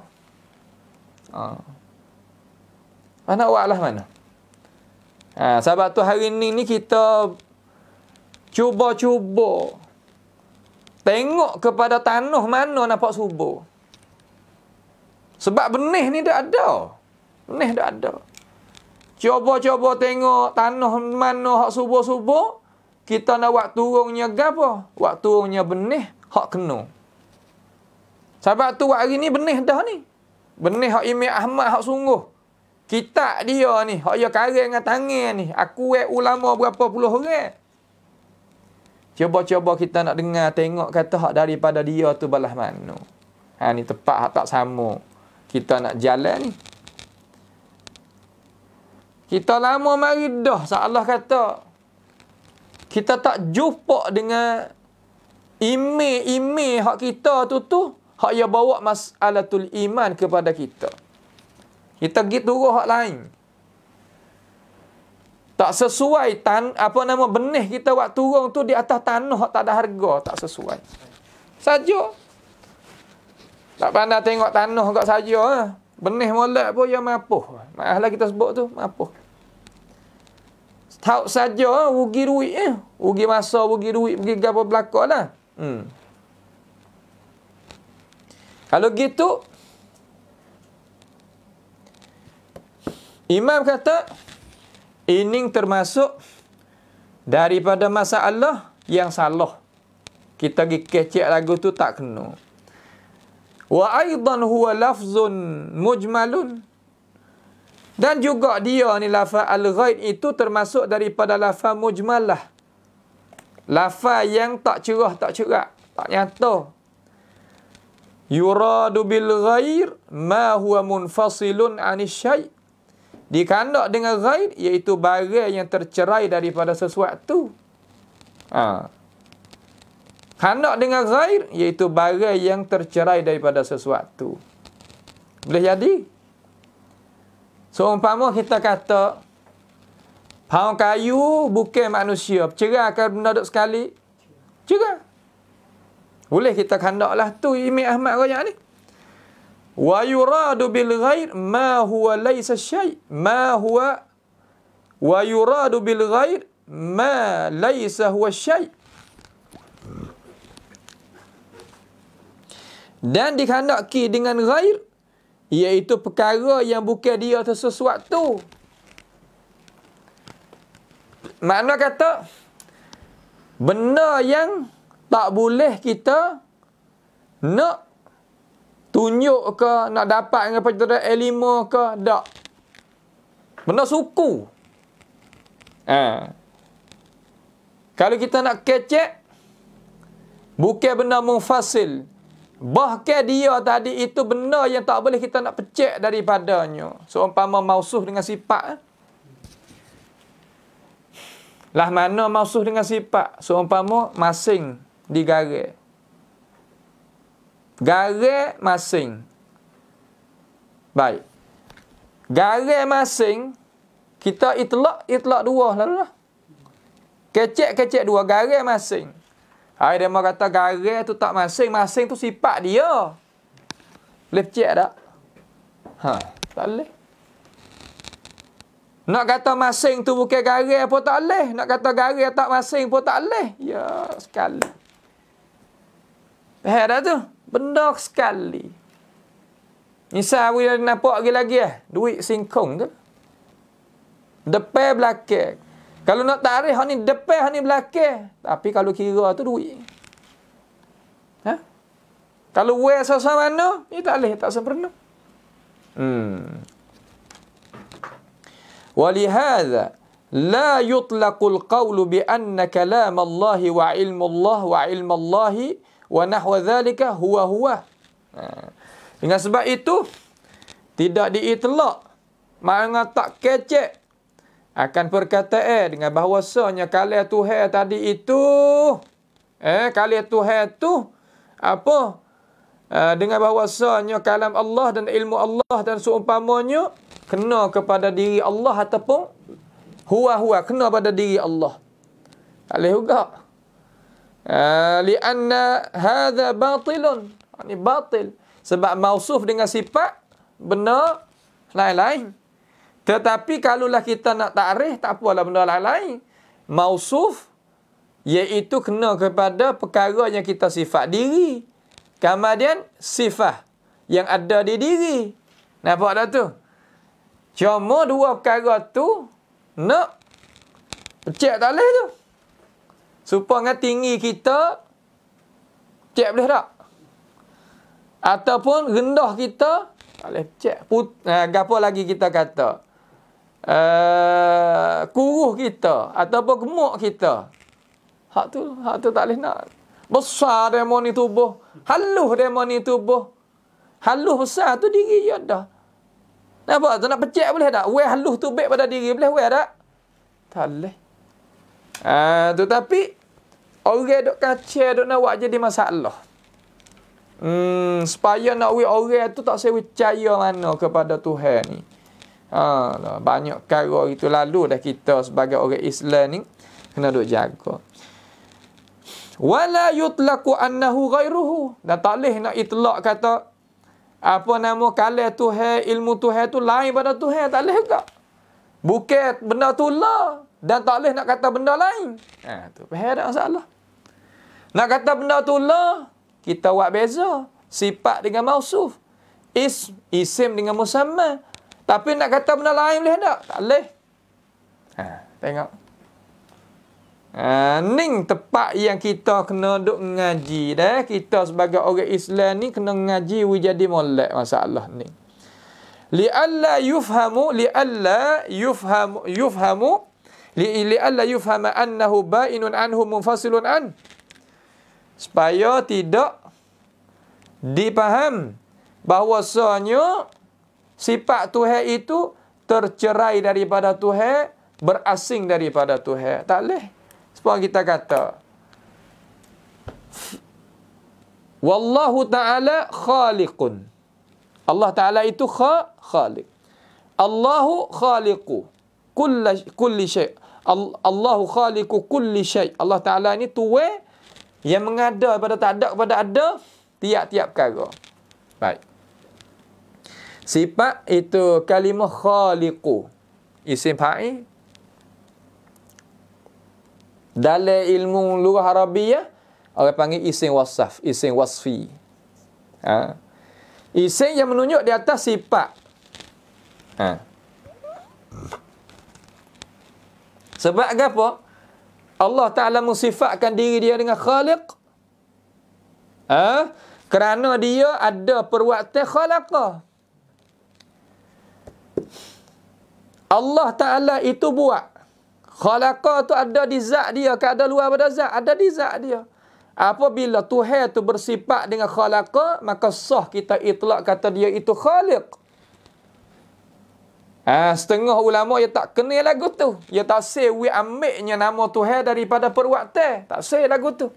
Ha. Mana awak mana? Ha, sahabat tu hari ni, ni kita cuba-cuba tengok kepada tanah mana nampak subur. Sebab benih ni dah ada. Benih dah ada. Cuba-cuba tengok tanah mana hak subur-subur, kita nak buat turunnya apa? Buat turunnya benih, hak kena. Sebab tu hari ni benih dah ni. Benih hak Imi Ahmad hak sungguh. Kitab dia ni, hak dia karang dengan tangan ni. Aku ulama berapa puluh orang. Cuba-cuba kita nak dengar, tengok kata hak daripada dia tu balas mana. Ha, ni tepat hak tak sama. Kita nak jalan ni. Kita lama mari dah, Allah kata. Kita tak jumpa dengan ime-ime hak kita tu tu. Hak yang bawa masalatul iman kepada kita. Kita pergi turun hak lain. Tak sesuai tan apa nama benih kita buat turun tu di atas tanah tak ada harga, tak sesuai. Sajuk. Tak pandai tengok tanah kat saja ha. ah. Benih molek pun ya mapuh. Masalah kita sebut tu mapuh. Tahu saja ha, rugi duit eh. Rugi masa, rugi duit, rugi gapo belakalah. Hmm. Kalau gitu Imam kata, ini termasuk daripada masalah yang salah. Kita pergi kecil lagu tu tak kena. Wa Aidan huwa lafzun mujmalun. Dan juga dia ni lafaz al-ghaid itu termasuk daripada lafaz mujmalah. Lafaz yang tak cerah, tak cerah. Tak nyata. Yuradu bil ghair ma huwa munfasilun anis syai' Dikandak dengan ghaib iaitu barang yang tercerai daripada sesuatu. Ha. Kandak dengan ghaib iaitu barang yang tercerai daripada sesuatu. Boleh jadi? So so, kita kata Pahang kayu bukan manusia. Cerah akan benda sekali. Cerah. Boleh kita kandaklah tu Imi Ahmad Raya ni wa yuradu bil ghair ma huwa laysa syai ma huwa wa yuradu bil ghair ma laysa huwa syai dan dikehendaki dengan ghair iaitu perkara yang bukan dia atau sesuatu makna kata benda yang tak boleh kita nak tunjuk ke nak dapat dengan pencerita L5 ke tak benda suku ha. kalau kita nak kecek bukan benda mufasil bahkan dia tadi itu benda yang tak boleh kita nak pecek daripadanya seumpama so, mausuh dengan sifat eh? lah mana mausuh dengan sifat seumpama so, masing digarik Garek masing. Baik. Garek masing. Kita itlak, itlak dua lalu lah. Kecek-kecek dua. Garek masing. Hai dia mau kata garek tu tak masing. Masing tu sifat dia. Boleh pecek tak? Ha, tak boleh. Nak kata masing tu bukan garek pun tak leh. Nak kata garek tak masing pun tak leh. Ya, sekali. Faham tak tu? Benar sekali. Nisa bila nampak lagi-lagi eh. Duit singkong tu. Depan belakang. Kalau nak tarik, hani depan, hani belakang. Tapi kalau kira tu duit. Ha? Kalau wear sama-sama mana, ni tak boleh, tak sempurna. Hmm. ولهذا لا يطلق القول بأن كلام الله وعلم الله, وعلم الله wa nahwa dhalika huwa huwa. Ha. Dengan sebab itu, tidak diitlak, maknanya tak kecek akan perkataan eh, dengan bahawasanya kalian tuher tadi itu, eh kalian tuher tu apa? Ha, dengan bahawasanya kalam Allah dan ilmu Allah dan seumpamanya kena kepada diri Allah ataupun huwa-huwa kena pada diri Allah. Tak لأن هذا باطل ini باطل sebab mausuf dengan sifat benar lain-lain tetapi kalaulah kita nak takrif tak apalah benda lain-lain mausuf iaitu kena kepada perkara yang kita sifat diri kemudian sifat yang ada di diri nampak tak tu cuma dua perkara tu nak pecah tak boleh tu Supaya tinggi kita cek boleh tak? Ataupun rendah kita boleh cek put eh, apa lagi kita kata? Uh, kuruh kita ataupun gemuk kita. Hak tu, hak tu tak boleh nak. Besar demo ni tubuh, haluh demo ni tubuh. Haluh besar tu diri je dah. Napa? Tu nak pecek boleh tak? Wei haluh tu baik pada diri boleh wei tak? Tak boleh. uh, tetapi Orang dok kacau dok nak buat jadi masalah. Hmm, supaya nak we orang tu tak sewi percaya mana kepada Tuhan ni. Ha, lah, banyak kali itu lalu dah kita sebagai orang Islam ni kena dok jaga. Wala yutlaku annahu ghairuhu. Dan tak boleh nak itlak kata apa nama kalah Tuhan, ilmu Tuhan tu lain pada Tuhan. Tak boleh juga. Bukit benda tu lah. Dan tak boleh nak kata benda lain. Ha, tu. Faham tak masalah? Nak kata benda tu la, kita buat beza. Sifat dengan mausuf. Is, isim dengan musamma. Tapi nak kata benda lain boleh tak? Tak boleh. Ha, tengok. Uh, ni tempat yang kita kena duk ngaji dah. Kita sebagai orang Islam ni kena ngaji wujadi molek masalah ni. Li'alla yufhamu li li'alla yufhamu yufhamu li'alla yufhama annahu ba'inun anhu munfasilun an supaya tidak dipaham bahawa bahwasanya sifat Tuhe itu tercerai daripada Tuhe berasing daripada Tuhe Tak leh. Sebab kita kata Wallahu taala khaliqun. Allah taala itu kha khaliq. Allahu khaliqu kulli kulli syai. Allahu khaliqu kulli syai. Allah taala ni Tuwe yang mengada pada tak ada kepada ada tiap-tiap perkara. Baik. Sifat itu kalimah khaliqu. Isim fa'i. Dalam ilmu lugah Arabiah orang panggil isim wasaf, isim wasfi. Ha. Isim yang menunjuk di atas sifat. Ha. Sebab apa? Allah Ta'ala mensifatkan diri dia dengan khaliq. Ha? Kerana dia ada perwaktan khalaqah. Allah Ta'ala itu buat. Khalaqah tu ada di zat dia. kalau ada luar pada zat. Ada di zat dia. Apabila Tuhan tu bersifat dengan khalaqah, maka sah kita itulah kata dia itu khaliq. Ha, setengah ulama yang tak kenal lagu tu. Yang tak say we ambilnya nama Tuhan daripada perwakta. Tak say lagu tu.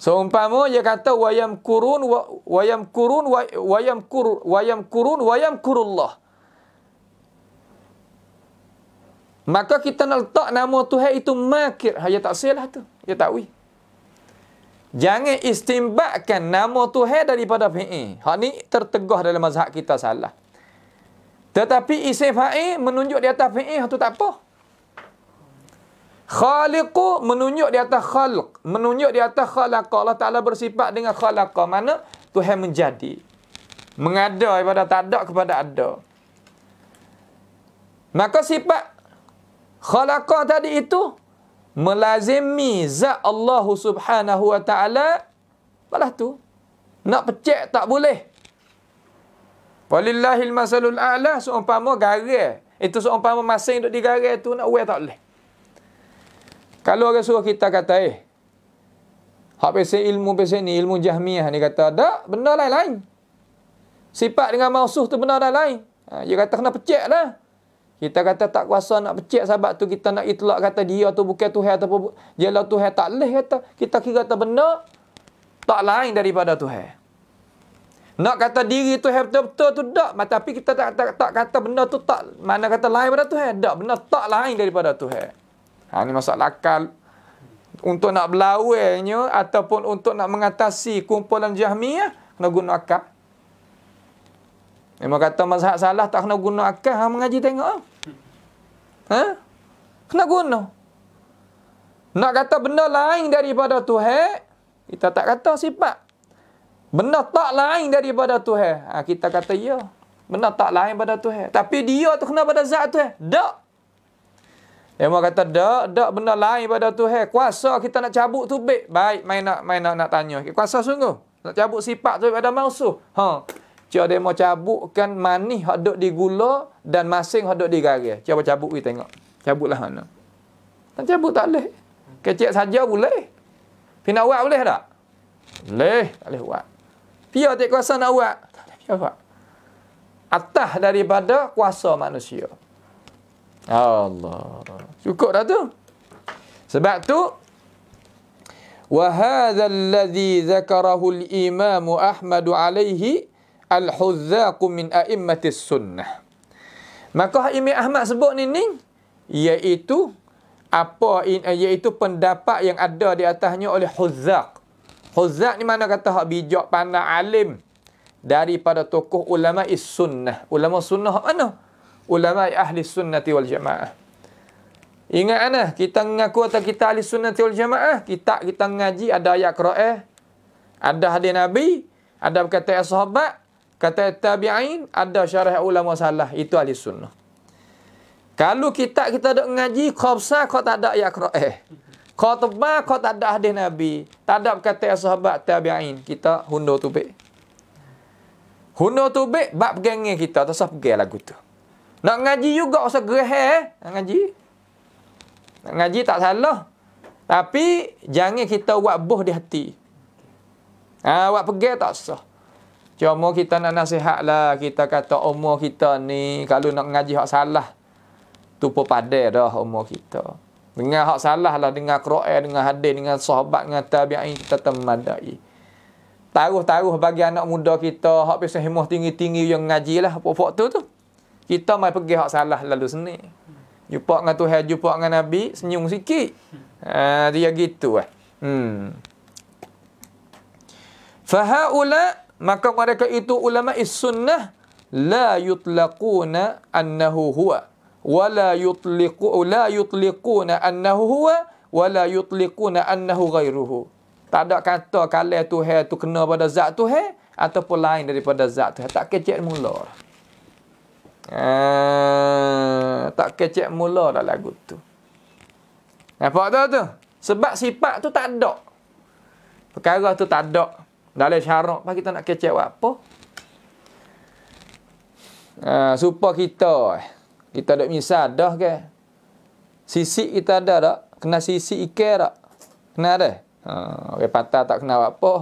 So so, dia kata wayam kurun wayam kurun wayam kur wayam kurun wayam kurullah. Maka kita nak letak nama Tuhan itu makir. Hanya tak silah tu. Ya tak wih. Jangan istimbakkan nama Tuhan daripada fi'i. Hak ni terteguh dalam mazhab kita salah. Tetapi isim fa'il menunjuk di atas fi'il itu tak apa. Khaliqu menunjuk di atas khalq. Menunjuk di atas khalaqa. Allah Ta'ala bersifat dengan khalaqa. Mana Tuhan menjadi. Mengada kepada tak ada kepada ada. Maka sifat khalaqa tadi itu melazimi zat Allah Subhanahu Wa Ta'ala. Balah tu. Nak pecek tak boleh. Walillahil masalul a'la seumpama garis. Itu seumpama masa yang duduk di garis tu nak wear tak boleh. Kalau orang suruh kita kata eh. Hak pesan ilmu pesan ni, ilmu jahmiah ni kata tak, benda lain-lain. Sifat dengan mausuh tu benda lain-lain. Ha, dia kata kena pecek lah. Kita kata tak kuasa nak pecek sebab tu kita nak itlak kata dia tu bukan Tuhan ataupun dia lah Tuhan tak leh kata. Kita kira kata benda tak lain daripada Tuhan. Nak kata diri tu have betul tu tak. Tapi kita tak, tak, tak kata benda tu tak. Mana kata lain pada tu Tuhan. Eh? Tak benda tak lain daripada Tuhan. Eh? Ha, ini masalah akal. Untuk nak berlawannya ataupun untuk nak mengatasi kumpulan jahmiah. Eh, kena guna akal. Memang kata mazhab salah tak kena guna akal. Ha, mengaji tengok. Ha? ha? Kena guna. Nak kata benda lain daripada tu Tuhan. Kita tak kata sifat. Benda tak lain daripada Tuhan. Ha, kita kata ya. Benda tak lain daripada Tuhan. Tapi dia tu kena pada zat Tuhan. Tak. Dia kata tak, tak benda lain daripada Tuhan. Kuasa kita nak cabut tu baik. Baik, main nak main nak, nak tanya. Kuasa sungguh. Nak cabut sifat tu daripada mausu. Ha. Cik dia mau cabutkan manis hak duk di gula dan masing hak duk di garis. Cik apa cabut pergi tengok. Cabutlah mana. Tak cabut tak boleh. Kecil saja boleh. Pinawak boleh tak? Leh, Tak boleh buat. Biar dia kuasa nak buat. Tak buat. Atas daripada kuasa manusia. Allah. Cukup dah tu. Sebab tu, وَهَذَا الَّذِي Imam Ahmad, أَحْمَدُ al الْحُذَّاقُ min أَئِمَّةِ Sunnah. Maka Imam Ahmad sebut ni ni, iaitu apa iaitu pendapat yang ada di atasnya oleh Huzzaq. Huzat ni mana kata hak bijak pandai alim daripada tokoh ulama sunnah. Ulama sunnah mana? Ulama ahli Sunnah wal jamaah. Ingat ana, kita mengaku atau kita ahli Sunnah wal jamaah, kita kita ngaji ada ayat Quran, ada hadis Nabi, ada kata sahabat, kata tabi'in, ada syarah ulama salah, itu ahli sunnah. Kalau kita kita dok ngaji qabsa kau tak ada ayat Quran. Khotbah kau tak ada hadis Nabi. Tak ada kata ya sahabat tabi'in. Kita hundur tubik. Hundur tubik, bab gengeng kita. Tak usah pergi lagu tu. Nak ngaji juga, usah gerah eh. Nak ngaji. Nak ngaji tak salah. Tapi, jangan kita buat buh di hati. Ha, buat pergi tak usah. Cuma kita nak nasihat lah. Kita kata umur kita ni, kalau nak ngaji hak salah, tu pun padai dah umur kita. Dengan hak salah lah dengan Quran, dengan hadis, dengan sahabat, dengan tabi'in kita temadai. Taruh-taruh bagi anak muda kita, hak pesan himah tinggi-tinggi yang ngaji lah pokok tu tu. Kita mai pergi hak salah lalu sini. Jumpa dengan Tuhan, jumpa dengan Nabi, senyum sikit. Ha, dia gitu lah. Hmm. Fahaula maka mereka itu ulama is sunnah la yutlaquna annahu huwa. ولا يطلق لا يطلقون انه هو ولا يطلقون انه غيره tak ada kata kalau tuhan tu kena pada zat tuhan ataupun lain daripada zat tuhan tak kecek mula uh, tak kecek mula dah lagu tu nampak tu tu sebab sifat tu tak ada perkara tu tak ada dalam syarak apa kita nak kecek apa uh, supaya kita kita ada misal dah ke? Sisi kita ada tak? Kena sisi ikan tak? Kena ada? Ha, orang patah tak kena apa.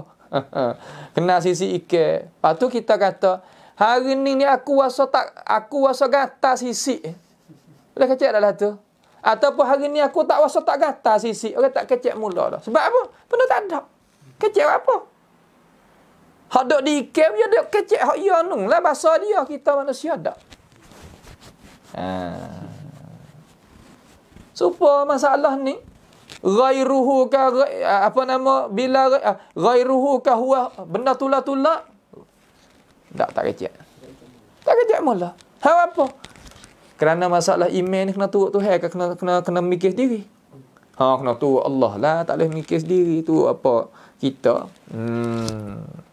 kena sisi ikan. Lepas tu kita kata, hari ni ni aku rasa tak aku rasa gatal sisi. Boleh kecek dah tu. Ataupun hari ni aku tak rasa tak gatal sisi. Orang tak kecek mula dah. Sebab apa? Benda tak ada. Kecek apa? Hak dok di ikan dia dok kecek hak ya nung lah bahasa dia kita manusia dak. Ha. Supa masalah ni ghairuhu ka apa nama bila ghairuhu ka huwa benda tula-tula tak tak kecil. Tak kecil mula. Ha apa? Kerana masalah iman ni kena turut Tuhan ke kena kena kena mikir diri. Ha kena turut Allah lah tak boleh mikir diri tu apa kita hmm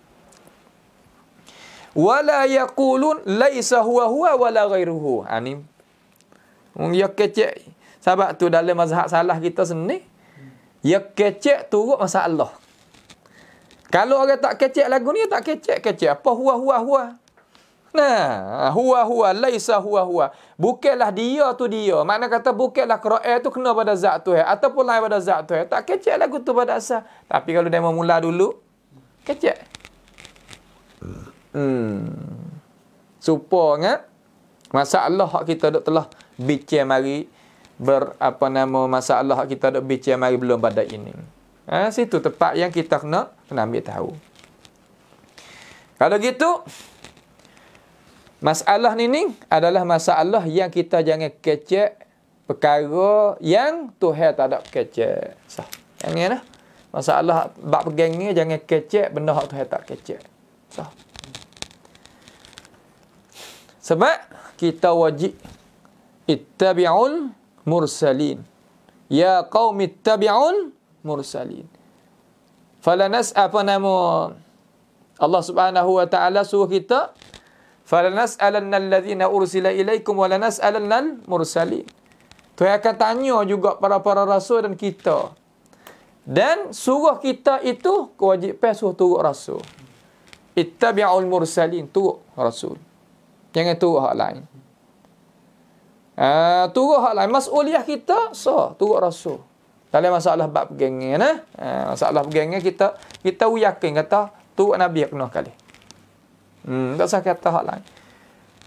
wala yaqulun laisa huwa huwa wala ghairuhu. Ha ni. Wong ya kecek. Sebab tu dalam mazhab salah kita sendiri ya kecek turut masalah. Kalau orang tak kecek lagu ni tak kecek kecek apa huwa huwa huwa. Nah, huwa huwa laisa huwa huwa. Bukanlah dia tu dia. Makna kata bukanlah qira'ah tu kena pada zat tu eh ataupun lain pada zat tu eh. Tak kecek lagu tu pada asal. Tapi kalau dia mula dulu kecek. Hmm. Supaya eh, masalah hak kita dok telah bincang mari ber apa nama masalah hak kita dok bincang mari belum pada ini. Ha, situ tempat yang kita kena kena ambil tahu. Kalau gitu masalah ni ni adalah masalah yang kita jangan kecek perkara yang Tuhan tak ada kecek. Sah. Yang ni lah. Masalah bab pegang ni jangan kecek benda hak Tuhan tak kecek. Sah. So. Sebab kita wajib ittabi'ul mursalin. Ya qaum ittabi'ul mursalin. Falanas apa nama Allah Subhanahu wa taala suruh kita Fala falanas alanna alladhina ursila ilaikum wa lanas alanna mursalin. Tu akan tanya juga para para rasul dan kita. Dan suruh kita itu kewajipan suruh turut rasul. Ittabi'ul mursalin tu rasul. Jangan turut hak lain. Uh, turut hak lain. Masuliah kita, so, turut rasul. Dalam masalah bab gengnya, nah? Ha, masalah gengnya kita, kita yakin kata, turut Nabi yang kena kali. Hmm, tak usah kata hak lain.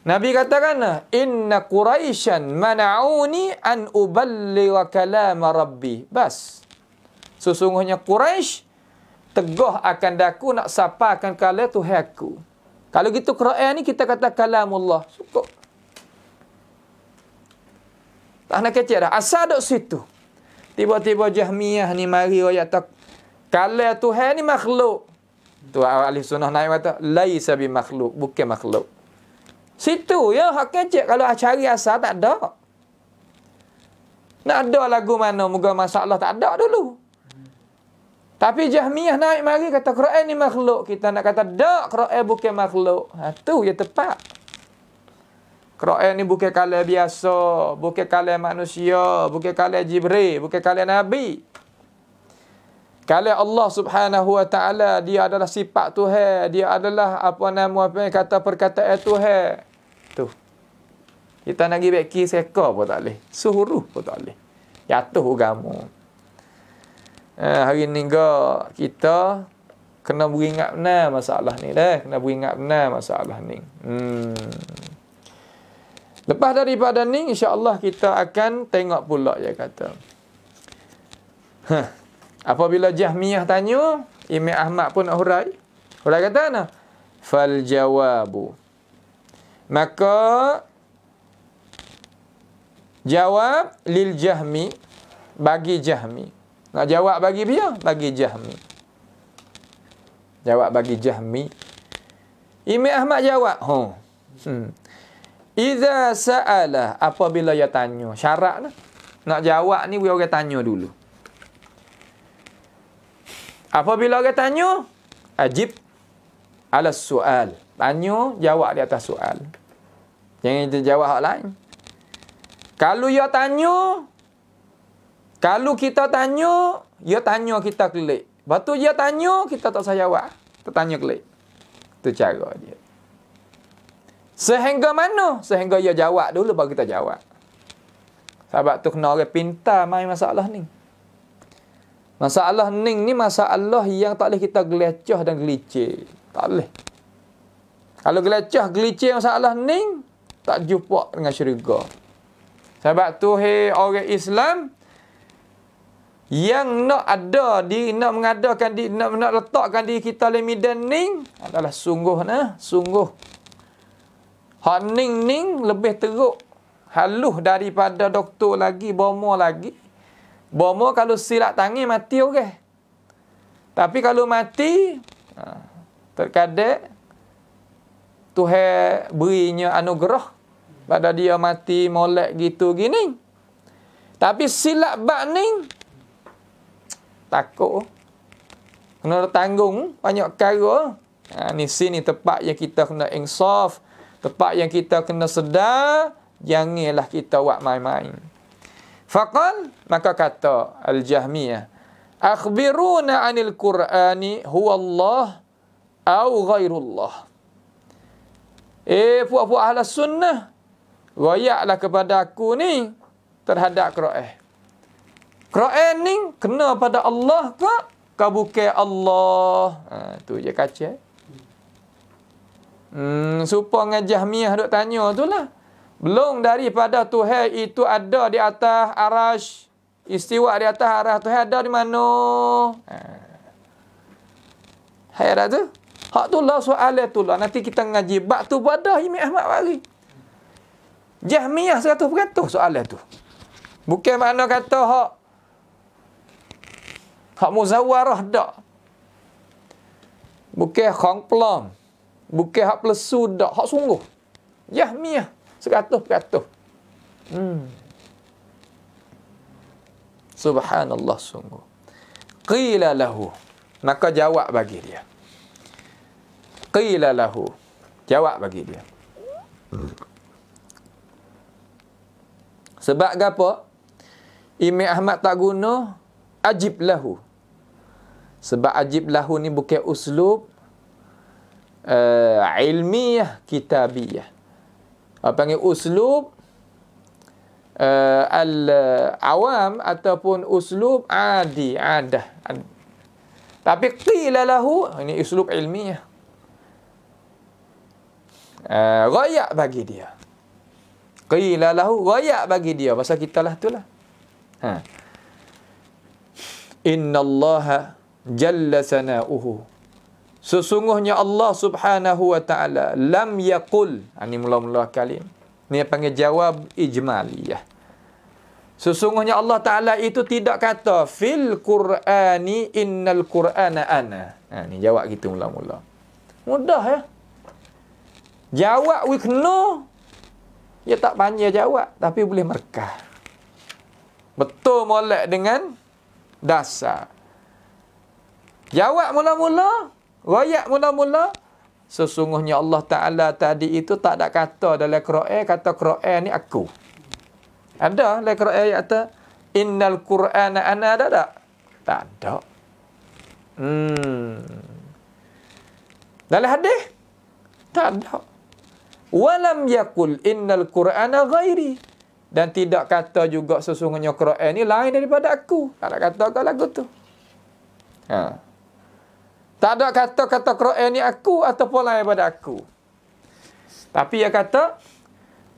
Nabi katakan, Inna Quraishan mana'uni an uballiwa kalama Rabbi. Bas. Sesungguhnya Quraish, tegoh akan daku nak sapa akan kala tu hakku. Kalau gitu Quran ni kita kata kalamullah. Cukup. Tak nak kecil dah. Asal duk situ. Tiba-tiba jahmiah ni mari orang tak kalam Tuhan ni makhluk. Tu ahli sunnah naik kata laisa sabi makhluk, bukan makhluk. Situ ya hak kecil kalau cari asal tak ada. Nak ada lagu mana moga masalah tak ada dulu. Tapi Jahmiyah naik mari kata Quran ni makhluk. Kita nak kata dak Quran bukan makhluk. Ha tu ya tepat. Quran ni bukan kala biasa, bukan kala manusia, bukan kala Jibril, bukan kala Nabi. Kala Allah Subhanahu Wa Taala dia adalah sifat Tuhan, dia adalah apa nama apa yang kata perkataan Tuhan. Tu. Kita nak pergi back seka pun tak boleh. Suruh pun tak boleh. Jatuh agama. Eh, hari ni ke kita kena beringat benar masalah ni dah. Kena beringat benar masalah ni. Hmm. Lepas daripada ni insya-Allah kita akan tengok pula dia kata. Huh. Apabila Jahmiyah tanya, Imam Ahmad pun nak hurai. Hurai kata nah. Fal jawabu. Maka jawab lil Jahmi bagi Jahmi. Nak jawab bagi dia, bagi Jahmi. Jawab bagi Jahmi. Imam Ahmad jawab, "Ha. Hmm. Idza sa'ala apabila ia tanya, syaratlah. Nak jawab ni biar orang tanya dulu. Apabila orang tanya, ajib ala soal. Tanya, jawab di atas soal. Jangan dia jawab hak lain. Kalau ia tanya, kalau kita tanya, dia tanya kita kelik. Lepas tu dia tanya, kita tak saya jawab. Kita tanya kelik. Itu cara dia. Sehingga mana? Sehingga dia jawab dulu baru kita jawab. Sebab tu kena orang pintar main masalah ni. Masalah ni ni masalah yang tak boleh kita gelecah dan gelicir. Tak boleh. Kalau gelecah, gelicir masalah ni, tak jumpa dengan syurga. Sebab tu hey, orang Islam, yang nak ada di nak mengadakan di nak, nak letakkan di kita dalam medan ni adalah sungguh nah, sungguh. Hening ning lebih teruk haluh daripada doktor lagi, bomo lagi. Bomo kalau silap tangi mati okey. Tapi kalau mati, ha, terkadang tuhe berinya anugerah pada dia mati molek gitu gini. Tapi silap bak ning, takut. Kena tanggung banyak kara. Ha, ni sini tempat yang kita kena insaf. Tempat yang kita kena sedar. Janganlah kita buat main-main. Faqal, maka kata Al-Jahmiyah. Akhbiruna anil Qur'ani huwa Allah au ghairullah. Eh, puak-puak ahla sunnah. Rayaklah kepada aku ni terhadap Qur'an. Quran ni kena pada Allah ke kabuke Allah. Ha, tu je kaca. Eh? Hmm, supaya dengan Jahmiah duk tanya tu lah. Belum daripada Tuhan itu ada di atas arash. Istiwa di atas arash Tuhan ada di mana. Ha. Hai ada tu. Hak tu lah soalan tu lah. Nanti kita ngaji. Bak tu badah Imi Ahmad Wari. Jahmiah 100% soalan tu. Bukan mana kata hak Hak muzawarah dak. Bukan khang pelam. Bukan hak pelesu dak. Hak sungguh. Yahmiah. Sekatuh, katuh. Hmm. Subhanallah sungguh. Qila lahu. Maka jawab bagi dia. Qila lahu. Jawab bagi dia. Sebab apa? Imam Ahmad tak guna ajib lahu. Sebab ajib lahu ni bukan uslub uh, ilmiah kitabiah. Apa panggil uslub uh, al-awam ataupun uslub adi, adah. Ad. Tapi qila lahu, ini uslub ilmiah. Uh, eh, rakyat bagi dia. Qila lahu, rakyat bagi dia. Pasal kita lah tu lah. Ha. Inna Allah jalla sana'uhu. Sesungguhnya Allah subhanahu wa ta'ala lam yakul. Ini ha, mula-mula kali. Ini panggil jawab ijmaliyah. Sesungguhnya Allah Ta'ala itu tidak kata fil Qur'ani innal Qur'ana ana. Ha, ni jawab gitu mula-mula. Mudah ya. Jawab we know. Ya tak banyak jawab tapi boleh merkah. Betul molek dengan dasar. Jawab mula-mula, royak mula-mula, sesungguhnya Allah Ta'ala tadi itu tak ada kata dalam Quran, kata Quran ni aku. Ada dalam Quran yang kata, innal Quran ana ada tak? Tak ada. Hmm. Dalam hadis? Tak ada. Walam yakul innal Qur'ana ghairi. Dan tidak kata juga sesungguhnya Quran ni lain daripada aku. Tak nak kata kalau aku tu. Ha. Tak ada kata-kata Quran ni aku ataupun lain pada aku. Tapi yang kata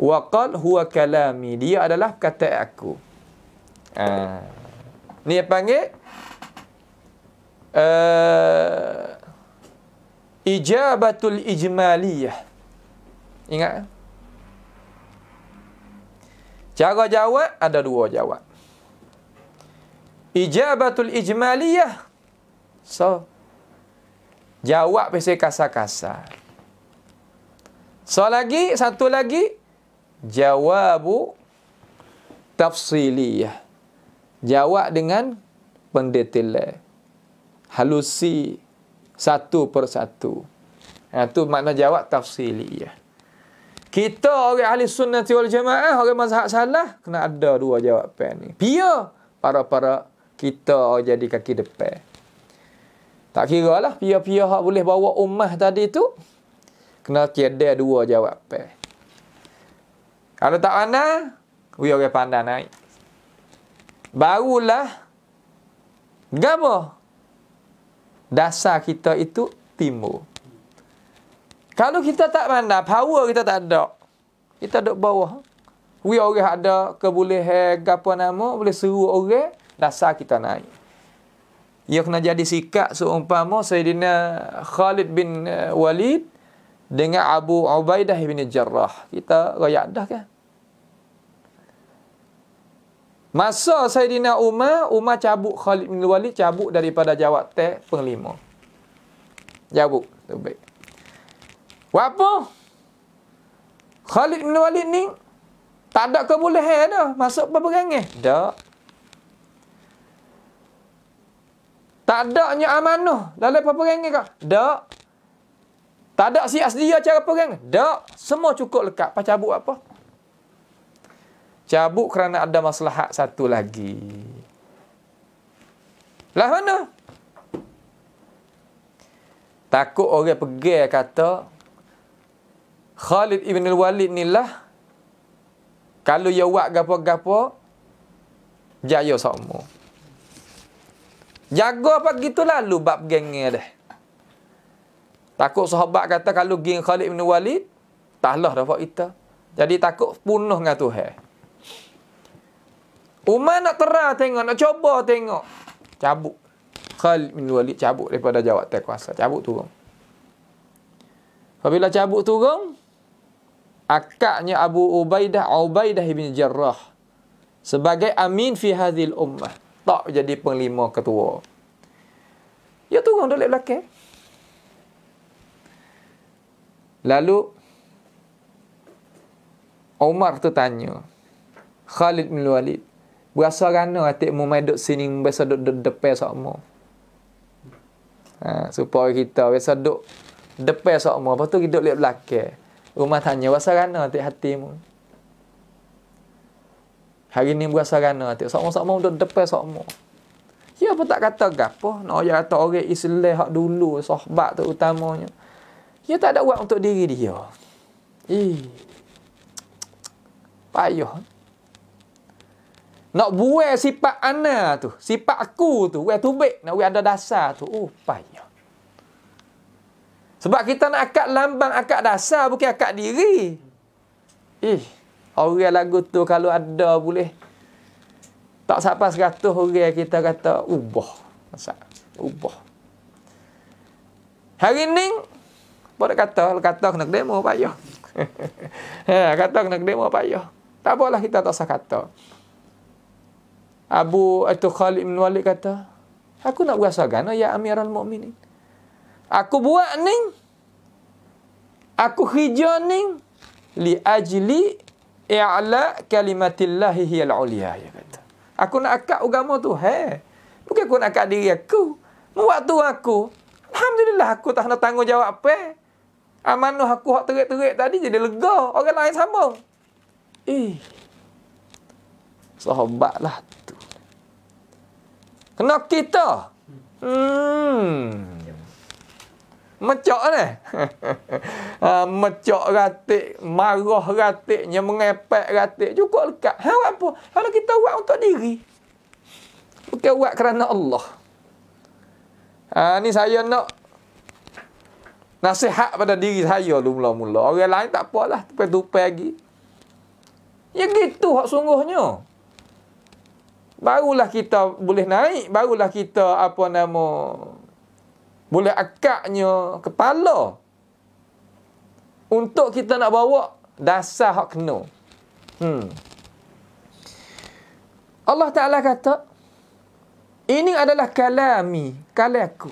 wa qal huwa kalami dia adalah kata aku. Ha. Ni apa panggil uh, ijabatul ijmaliyah. Ingat? Cara jawab ada dua jawab. Ijabatul ijmaliyah. So, Jawab pesan kasar-kasar. So lagi, satu lagi. Jawabu tafsiliyah. Jawab dengan pendetailan. Halusi satu per satu. Itu tu makna jawab tafsiliyah. Kita orang ahli sunnah wal jamaah, orang mazhab salah, kena ada dua jawapan ni. Pia para-para kita jadi kaki depan. Tak kira lah pihak-pihak yang boleh bawa umat tadi tu. Kena tiada dua jawapan. Kalau tak pandang, we orang pandang naik. Barulah, gapo dasar kita itu timur. Kalau kita tak pandang, power kita tak ada. Kita duduk bawah. We orang ada kebolehan, gapo nama, boleh suruh orang, dasar kita naik ia kena jadi sikap seumpama Sayyidina Khalid bin eh, Walid dengan Abu Ubaidah bin Jarrah. Kita rakyat dah kan? Masa Sayyidina Umar, Umar cabut Khalid bin Walid, cabut daripada jawab teh penglima. Cabut. Itu baik. Apa? Khalid bin Walid ni tak ada kebolehan dah masuk peperangan. Tak. Tak ada nya amanah dalam peperangan kak. Dak. Tak ada si dia cara perang. Dak. Semua cukup lekat. Pas cabut apa? Cabut kerana ada maslahat satu lagi. Lah mana? Takut orang pergi kata Khalid Ibn Walid ni lah kalau ia ya buat gapo-gapo jaya sama. Jaga apa gitulah lu bab geng dia. Takut sahabat kata kalau geng Khalid bin Walid, tahlah dapat kita. Jadi takut punuh dengan Tuhan. Umar nak tera tengok, nak cuba tengok. Cabuk. Khalid bin Walid cabuk daripada jawatan kuasa. Cabuk turun. Apabila cabuk turun, akaknya Abu Ubaidah, Ubaidah bin Jarrah. Sebagai amin fi hadhil ummah tak jadi penglima ketua. Dia ya, turun dari belakang. Lalu, Omar tu tanya, Khalid bin Walid, berasa rana atik mu main duduk sini, biasa duduk de depan sama. Ha, supaya kita biasa duduk depan sama. Lepas tu, kita lihat belakang. Umar tanya, berasa rana atik hatimu? mu? Hari ni berasa rana hati. Sama-sama duduk depan sama. Ya pun tak kata apa. Nak ya kata orang Islam hak dulu. Sahabat tu utamanya. Ya tak ada buat untuk diri dia. Ih. Payuh. Nak buat sifat ana tu. Sifat aku tu. Buat tu baik. Nak buat ada dasar tu. Oh payuh. Sebab kita nak akad lambang akad dasar. Bukan akad diri. Ih. Eh. Orang lagu tu kalau ada boleh tak sampai 100 orang kita kata ubah. masa Ubah. Hari ni boleh kata kata kena demo payah. ha, kata kena demo payah. Tak apalah kita tak usah kata. Abu itu Khalid bin Walid kata, aku nak berasa gana oh, ya Amirul Mukminin. Aku buat ni Aku hijau ni li ajli i'la ya kalimatillahi hiyal ulia ya kata. Aku nak akak agama tu. He. Bukan aku nak akak diri aku. Waktu aku, alhamdulillah aku tak nak tanggungjawab apa. Amanah aku hak terik-terik tadi jadi lega. Orang lain sambung. Eh. Sahabatlah tu. Kena kita. Hmm mecok ni. ha, mecok ratik, marah ratik, nyemengepek ratik. Cukup lekat. Ha, apa? Kalau kita buat untuk diri. Bukan buat kerana Allah. Ha, ni saya nak nasihat pada diri saya dulu mula-mula. Orang lain tak apalah. Tupai-tupai lagi. Ya gitu hak sungguhnya. Barulah kita boleh naik. Barulah kita apa nama boleh akaknya kepala untuk kita nak bawa dasar hak kena. Hmm. Allah Ta'ala kata, ini adalah kalami, kalaku.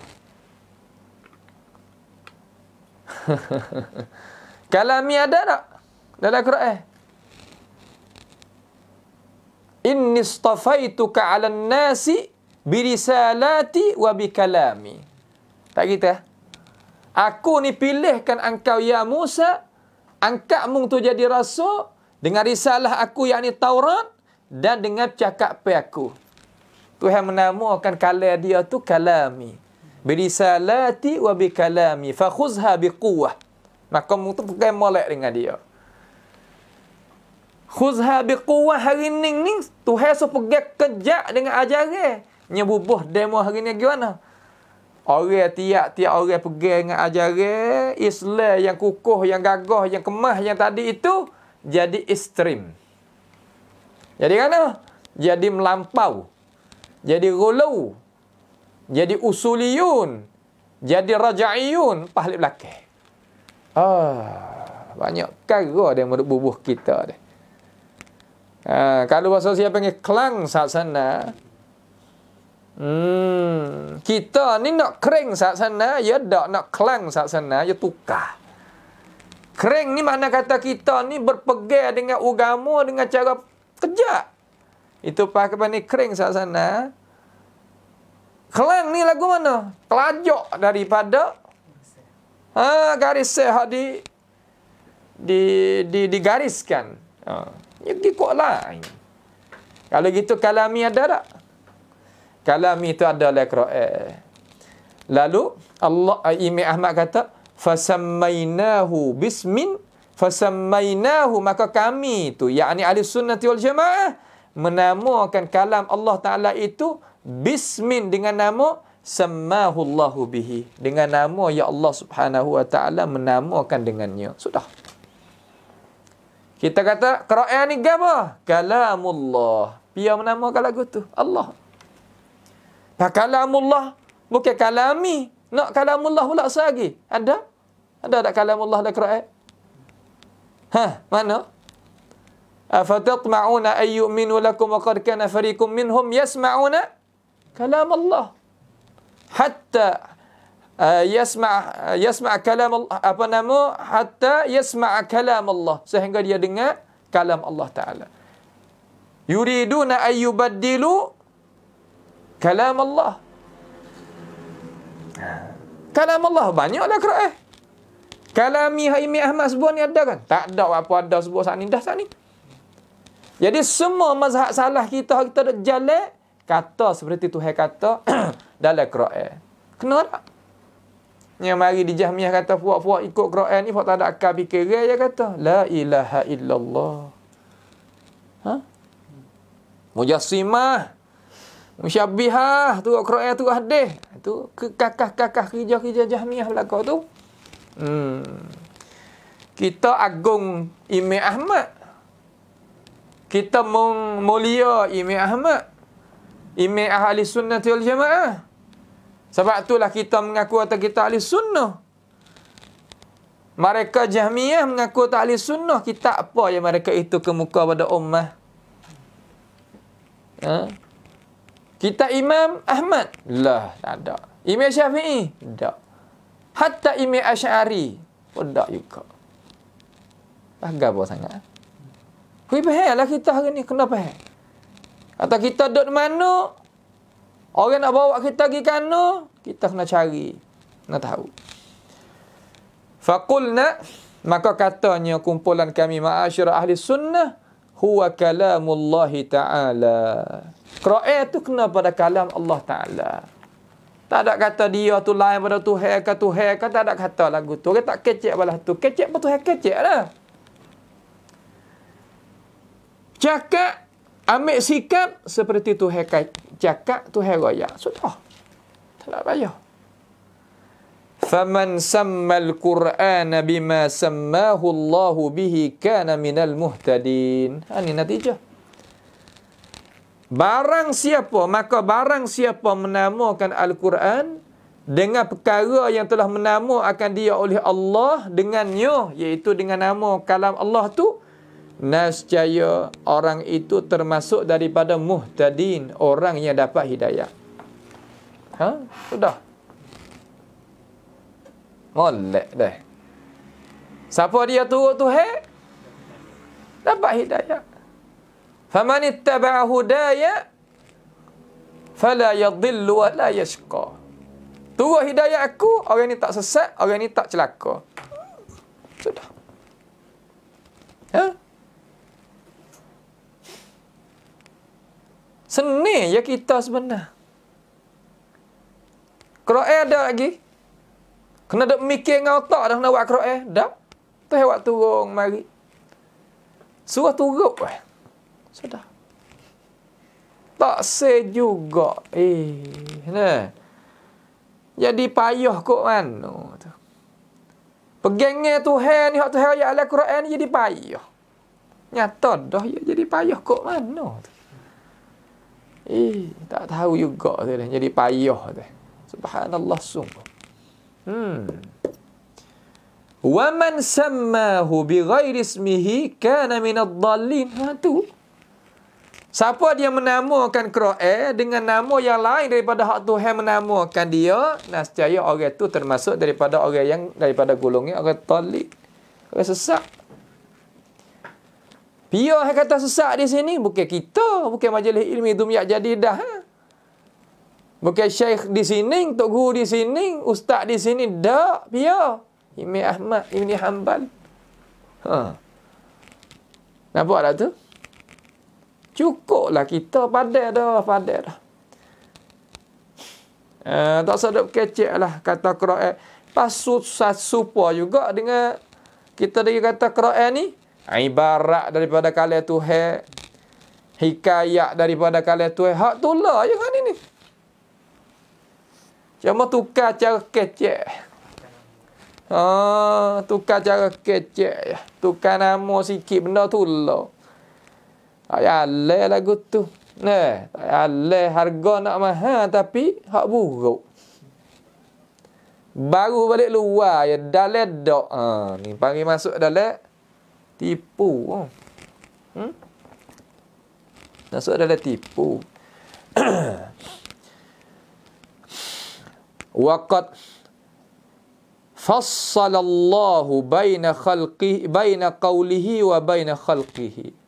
kalami ada tak dalam Quran? Eh? Inni stafaituka ala nasi birisalati wa tak kita, ya? Aku ni pilihkan engkau ya Musa. Angkat mung tu jadi rasul. Dengan risalah aku yang ni Taurat. Dan dengan cakap pe aku. Tuhan menamakan kalah dia tu kalami. Berisalati wa bikalami. Fakhuzha biquwah. Maka mung tu bukan molek dengan dia. Khuzha biquwah hari ni ni. Tuhan so pergi kejak dengan ajaran. Nyebubuh demo hari ni gimana? Orang tiap-tiap orang pergi dengan ajaran Islam yang kukuh, yang gagah, yang kemah yang tadi itu jadi ekstrim. Jadi kerana? Jadi melampau. Jadi gulu. Jadi usuliyun. Jadi raja'iyun. Pahli belakang. Ah, banyak kara dia yang bubuh kita. Dia. Ah, kalau bahasa siapa panggil klang saksana. Hmm. Kita ni nak kering saat sana, ya tak nak kelang saat sana, ya tukar. Kering ni mana kata kita ni berpegang dengan ugamu dengan cara kerja. Itu pakai mana kering saat sana. Kelang ni lagu mana? Kelajok daripada ha, garis sehat di, di, di, digariskan. Ha. Ya, kikuklah. Kalau gitu kalami ada tak? Kalam itu adalah Al-Quran. Lalu Allah eh, Imam Ahmad kata fasammainahu bismin fasammainahu maka kami itu yakni ahli sunnati wal jamaah menamakan kalam Allah Taala itu bismin dengan nama samahu Allahu bihi dengan nama ya Allah Subhanahu wa taala menamakan dengannya sudah kita kata qira'ah ni gapo kalamullah Dia menamakan lagu tu Allah Pak kalamullah bukan kalami. Nak kalamullah pula sehari. Ada? Ada tak kalamullah dalam Quran? Ha, mana? Afatatma'una ay yu'minu lakum wa qad kana fariqun minhum yasma'una kalam Allah. Hatta uh, yasma' uh, yasma' kalam Allah apa nama? Hatta yasma' kalam Allah sehingga dia dengar kalam Allah Taala. Yuriduna ay yubaddilu Kalam Allah. Ha. Kalam Allah banyak dah kera eh. Kalami Haimi Ahmad sebuah ni ada kan? Tak ada apa ada sebuah saat ni. Dah saat ni. Jadi semua mazhab salah kita, kita ada jalan. Kata seperti Tuhan kata dalam kera eh. Kena tak? Yang mari di jahmiah kata puak-puak ikut Quran ni puak tak ada akal fikir dia kata la ilaha illallah. Ha? Mujassimah. Musyabihah tu Al-Quran tu hadis. Tu kekakah-kakah kerja-kerja Jahmiyah belaka tu. Hmm. Kita agung Imam Ahmad. Kita meng mulia Imam Ahmad. Imam Ahli Sunnah wal Jamaah. Sebab itulah kita mengaku atau kita Ahli Sunnah. Mereka Jahmiyah mengaku tak Ahli Sunnah. Kita apa yang mereka itu kemuka pada ummah. Ha? Kita Imam Ahmad? Lah, tak ada. Imam Syafi'i? Tak. Hatta Imam Asy'ari? Pun oh, tak juga. Bagai apa sangat? Kui pahal kita hari ni. Kenapa pahal? Atau kita duduk di mana? Orang nak bawa kita pergi kano? Kita kena cari. Nak tahu. Fakulna, maka katanya kumpulan kami ma'asyirah ahli sunnah, huwa kalamullahi ta'ala. Qira'i tu kena pada kalam Allah Ta'ala. Tak ada kata dia tu lain pada Tuhai ke Tuhai ke. Tak ada kata lagu tu. Dia tak kecek pada tu. Kecek pun Tuhai kecek lah. Cakap. Ambil sikap seperti Tuhai kai. cakap Tuhai raya. Sudah. Tak nak payah. Faman sammal Qur'an bima sammahu Allah bihi kana minal muhtadin. Ini ha, natijah. Barang siapa, maka barang siapa menamakan Al-Quran dengan perkara yang telah menama akan dia oleh Allah dengan dengannya, iaitu dengan nama kalam Allah tu, nascaya orang itu termasuk daripada muhtadin, orang yang dapat hidayah. Ha? Sudah. Molek deh. Siapa dia turut tu, hei? Dapat hidayah. فمن اتبع هدايا فلا يضل ولا يشقى Tua hidayah aku, orang ni tak sesat, orang ni tak celaka. Sudah. Ha? Seni ya kita sebenarnya. Kro'e ada lagi? Kena duk mikir dengan otak dah nak buat kro'e? Dah. Tu hewat turun mari. Suruh turun. Eh. Sudah. Tak se juga. Eh, ne. Jadi payah kok mano tu. Pegengnya Tuhan ni hak Tuhan ya Al-Quran jadi payah. Nyata dah ya jadi payah kok mano Eh, tak tahu juga tu jadi payah tu. Subhanallah sungguh. Hmm. Wa man sammahu bi ghairi ismihi kana min ad-dallin. Ha tu. Siapa dia menamakan Kro'e dengan nama yang lain daripada hak Tuhan menamakan dia, nascaya orang itu termasuk daripada orang yang daripada golongnya orang talik. Orang sesak. Pihak yang kata sesak di sini, bukan kita. Bukan majlis ilmi dumiak jadi dah. Ha? Bukan syekh di sini, Tok Guru di sini, Ustaz di sini. dah. pihak. ini Ahmad, ini Hanbal. Ha. Nampak tak tu? Cukuplah kita padat dah, padat dah. Uh, tak sedap kecek lah kata Kro'el. Pasut supa juga dengan kita lagi kata Kro'el ni. Ibarat daripada kalian tu Hikayat daripada kalian tu Hak tu lah je kan ni. Cuma tukar cara kecek. Ah, tukar cara kecek. Tukar nama sikit benda tu lah. Tak payah lagu tu. Eh, tak payah harga nak mahal tapi hak buruk. Baru balik luar ya dalet dok. Ha, ni panggil masuk dalet tipu. Hmm? hmm? Masuk dalet tipu. Waqat Fassalallahu baina khalqihi baina qawlihi wa baina khalqihi.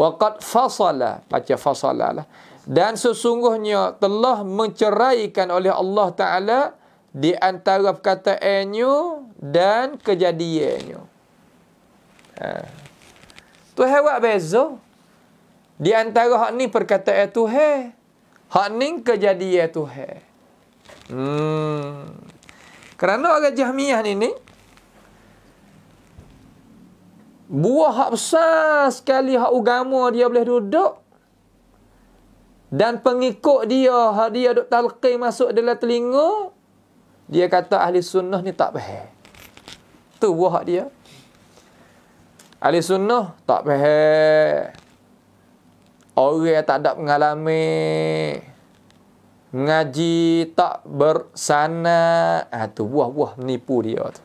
Waqad fasala. Baca fasala lah. Dan sesungguhnya telah menceraikan oleh Allah Ta'ala di antara perkataannya dan kejadiannya. Ha. Tu hewak bezo. Di antara hak ni perkataan tu he. Hak ni kejadian tu he. Hmm. Kerana orang jahmiah ni ni, buah hak besar sekali hak agama dia boleh duduk dan pengikut dia hak dia duk talqin masuk dalam telinga dia kata ahli sunnah ni tak faham tu buah hak dia ahli sunnah tak faham orang yang tak ada mengalami ngaji tak bersana ah tu buah-buah menipu dia tu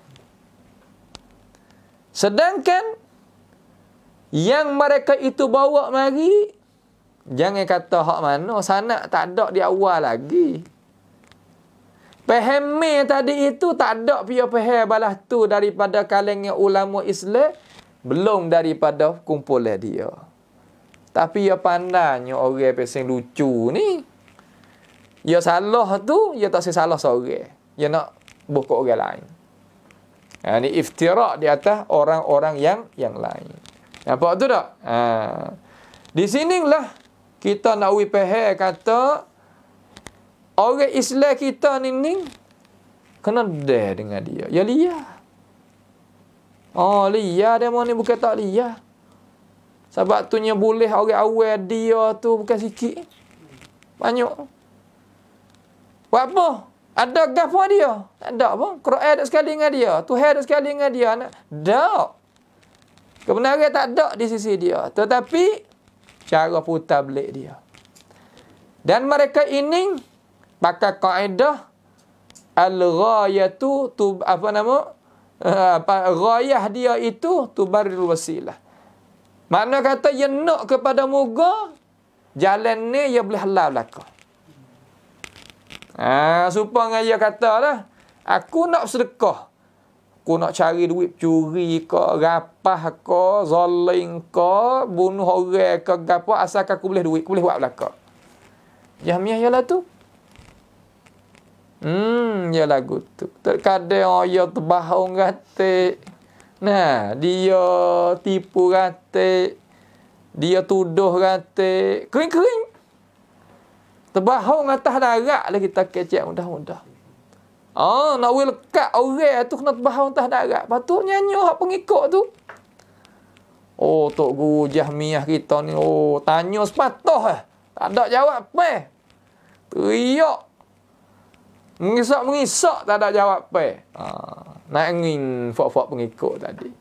Sedangkan yang mereka itu bawa mari, jangan kata hak mana, sanak tak ada di awal lagi. Pahami tadi itu tak ada pihak pahal balas tu daripada kalengnya ulama Islam, belum daripada kumpulan dia. Tapi ia pandangnya orang pesing lucu ni, Ya salah tu, ya tak salah seorang. Ya nak buka orang lain. Ini ha, iftirak di atas orang-orang yang yang lain. Nampak tu tak? Ha. Di lah kita nak wipahir kata orang Islam kita ni ni kena deh dengan dia. Ya liya. Oh liya dia mahu ni bukan tak liya. Sebab tu ni boleh orang awal dia tu bukan sikit. Banyak. Buat apa? Ada gapo dia? Tak ada pun. Quran ada sekali dengan dia. Tuhan ada sekali dengan dia. Tak. Kebenaran tak ada di sisi dia. Tetapi, cara putar belik dia. Dan mereka ini, pakai kaedah, Al-ghayatu, tu, apa nama? Eh, apa ghayah dia itu tu tubaril wasilah. Mana kata ya nak kepada muga jalan ni ya boleh halal belaka. Ah supaya dia lah aku nak sedekah Aku nak cari duit curi ke, rapah ke, zoling ke, bunuh orang ke, apa, asalkan aku boleh duit, aku boleh buat belakang. Jahmiah ialah tu. Hmm, ya lagu tu. Terkadang oh, ya terbahong ratik. Nah, dia tipu ratik. Dia tuduh ratik. Kering-kering. Terbahong atas darak lah kita kecek mudah-mudah. Ah, nak wil kat orang lah tu kena terbahan tah darat. Patutnya nyanyi hak pengikut tu. Oh, Tok Guru Jahmiah kita ni. Oh, tanya sepatah lah. Tak ada jawab apa. Teriak. Mengisak-mengisak tak ada jawab apa. Ah, nak ingin fok-fok pengikut tadi.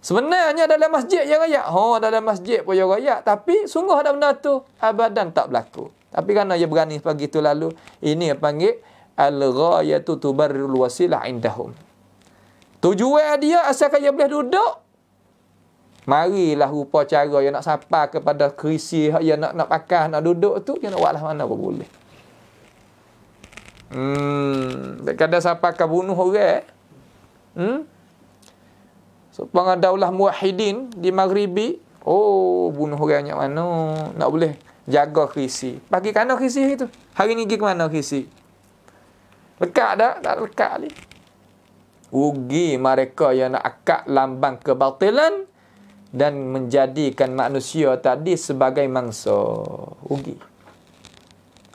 Sebenarnya dalam masjid yang raya. Oh, ha, dalam masjid pun yang raya. Tapi sungguh ada benda tu. Abadan tak berlaku. Tapi kerana dia berani pagi tu lalu. Ini yang panggil al-ghayatu tubarrul wasilah indahum. Tujuan dia asalkan dia boleh duduk, marilah rupa cara yang nak sapa kepada krisi yang nak nak pakah nak duduk tu yang nak buatlah mana boleh. Hmm, kadang siapa ke bunuh orang? Hmm? So, daulah muahidin di Maghribi, oh bunuh orang yang mana? Nak boleh jaga krisi. Pagi kanan krisi itu. Hari ni pergi ke mana krisi? Lekak dah, tak lekat ni. Ugi mereka yang nak akak lambang kebatilan dan menjadikan manusia tadi sebagai mangsa. Ugi.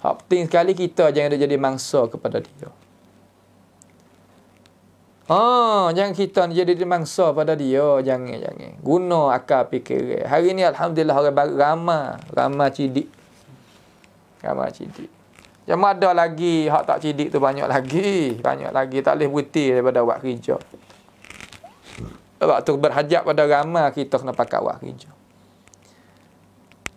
Hopting sekali kita jangan ada jadi mangsa kepada dia. Oh, jangan kita jadi mangsa pada dia. Jangan, jangan. Guna akal fikir. Hari ni Alhamdulillah orang ramah. Ramah cidik. Ramah cidik. Yang ada lagi hak tak cidik tu banyak lagi. Banyak lagi tak boleh berhenti daripada buat kerja. Sebab tu berhajat pada agama kita kena pakai buat kerja.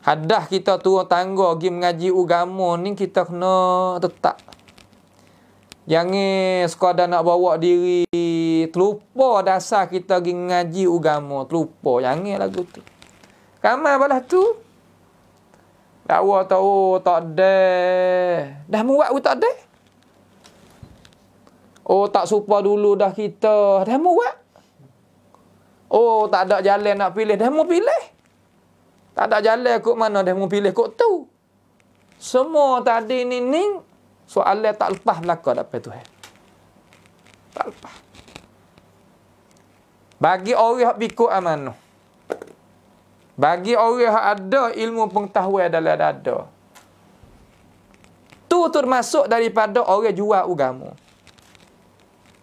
Hadah kita tu tangga pergi mengaji agama ni kita kena tetap. Jangan sekadar nak bawa diri terlupa dasar kita pergi ngaji agama. Terlupa. Jangan lagu tu. Ramai balas tu tak tahu tak ada. Dah muat pun tak ada. Oh tak supa dulu dah kita. Dah muat. Oh tak ada jalan nak pilih. Dah mu pilih. Tak ada jalan kok mana dah mu pilih kok tu. Semua tadi ni ni soalan tak lepas belaka dapat Tuhan. Tak lepas. Bagi orang yang bikut amanah. Bagi orang yang ada ilmu pengetahuan adalah dada. Tu termasuk daripada orang jual agama.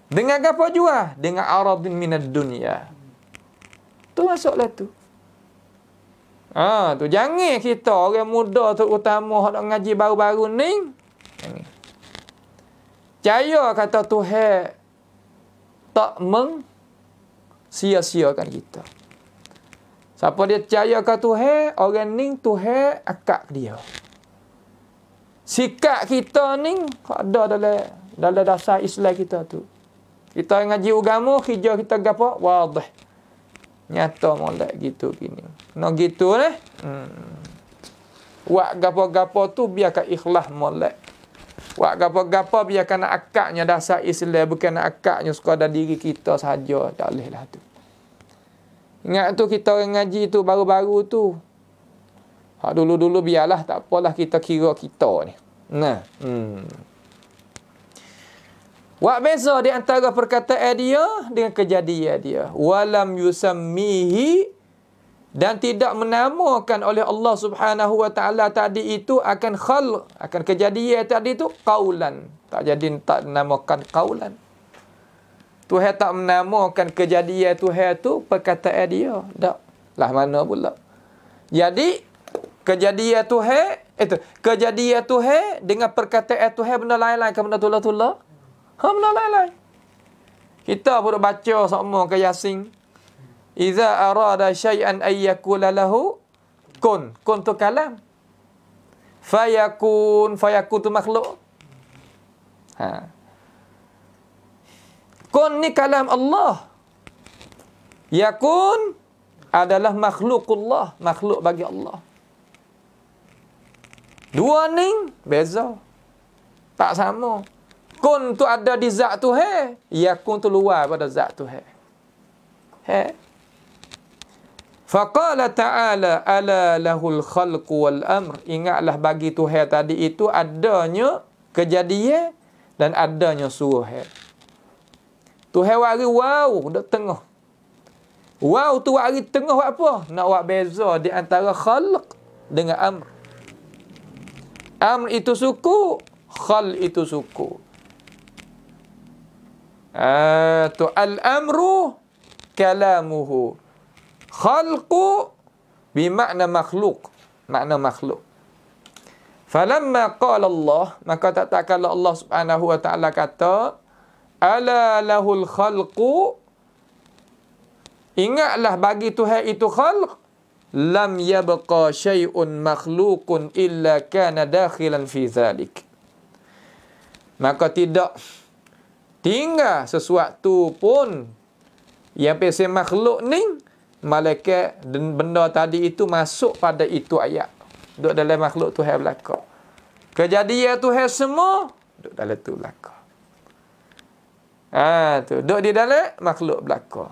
Dengan apa jual? Dengan aradin minad dunia. Tu masuklah tu. Ah, tu jangan kita orang muda terutama hendak ngaji baru-baru ni. Caya kata Tuhan tak meng sia-siakan kita. Siapa dia percaya ke Tuhan, orang ni Tuhan akak dia. Sikap kita ni ada dalam dalam dasar Islam kita tu. Kita ngaji agama, kerja kita gapo? Wadih. Nyata molek gitu gini. No gitu lah. Hmm. Wak gapo-gapo tu biarkan ikhlas molek. Wak gapo-gapo biarkan akaknya dasar Islam bukan akaknya sekadar diri kita saja. Tak boleh lah tu. Ingat tu kita orang ngaji tu baru-baru tu. Ha, dulu-dulu biarlah tak apalah kita kira kita ni. Nah. Hmm. Wak beza di antara perkataan dia dengan kejadian dia. Walam yusammihi dan tidak menamakan oleh Allah Subhanahu wa taala tadi itu akan khal akan kejadian tadi itu qaulan. Tak jadi tak namakan qaulan. Tuhan tak menamakan kejadian Tuhan tu perkataan dia. Tak. Lah mana pula. Jadi, kejadian Tuhan, itu, eh, kejadian Tuhan dengan perkataan Tuhan benda lain-lain ke benda tula-tula? Ha, benda lain-lain. Kita pun baca semua ke Yasin. Iza arada syai'an ayyakula lahu kun. Kun tu kalam. Fayakun, fayakun tu makhluk. Haa. Kun ni kalam Allah. Yakun adalah makhlukullah. Makhluk bagi Allah. Dua ni beza. Tak sama. Kun tu ada di zat tu he. Yakun tu luar pada zat tu he. He. Faqala ta'ala ala lahul khalqu wal amr. Ingatlah bagi tu he tadi itu adanya kejadian dan adanya suruh he. Tu hai wari wow, duk tengah. Wow tu wari tengah buat apa? Nak buat beza di antara khalq dengan amr. Amr itu suku, khal itu suku. Ah, tu al-amru kalamuhu. Khalqu bermakna makhluk, makna makhluk. Falamma qala Allah, maka tak takal Allah Subhanahu wa taala kata, ala lahul khalqu ingatlah bagi Tuhan itu khalq lam yabqa syai'un makhlukun, illa kana dakhilan fi zalik maka tidak tinggal sesuatu pun yang pesi makhluk ni malaikat dan benda tadi itu masuk pada itu ayat Duk dalam makhluk Tuhan belaka kejadian Tuhan semua Duk dalam tu belaka Ha tu, duk di dalam makhluk belaka.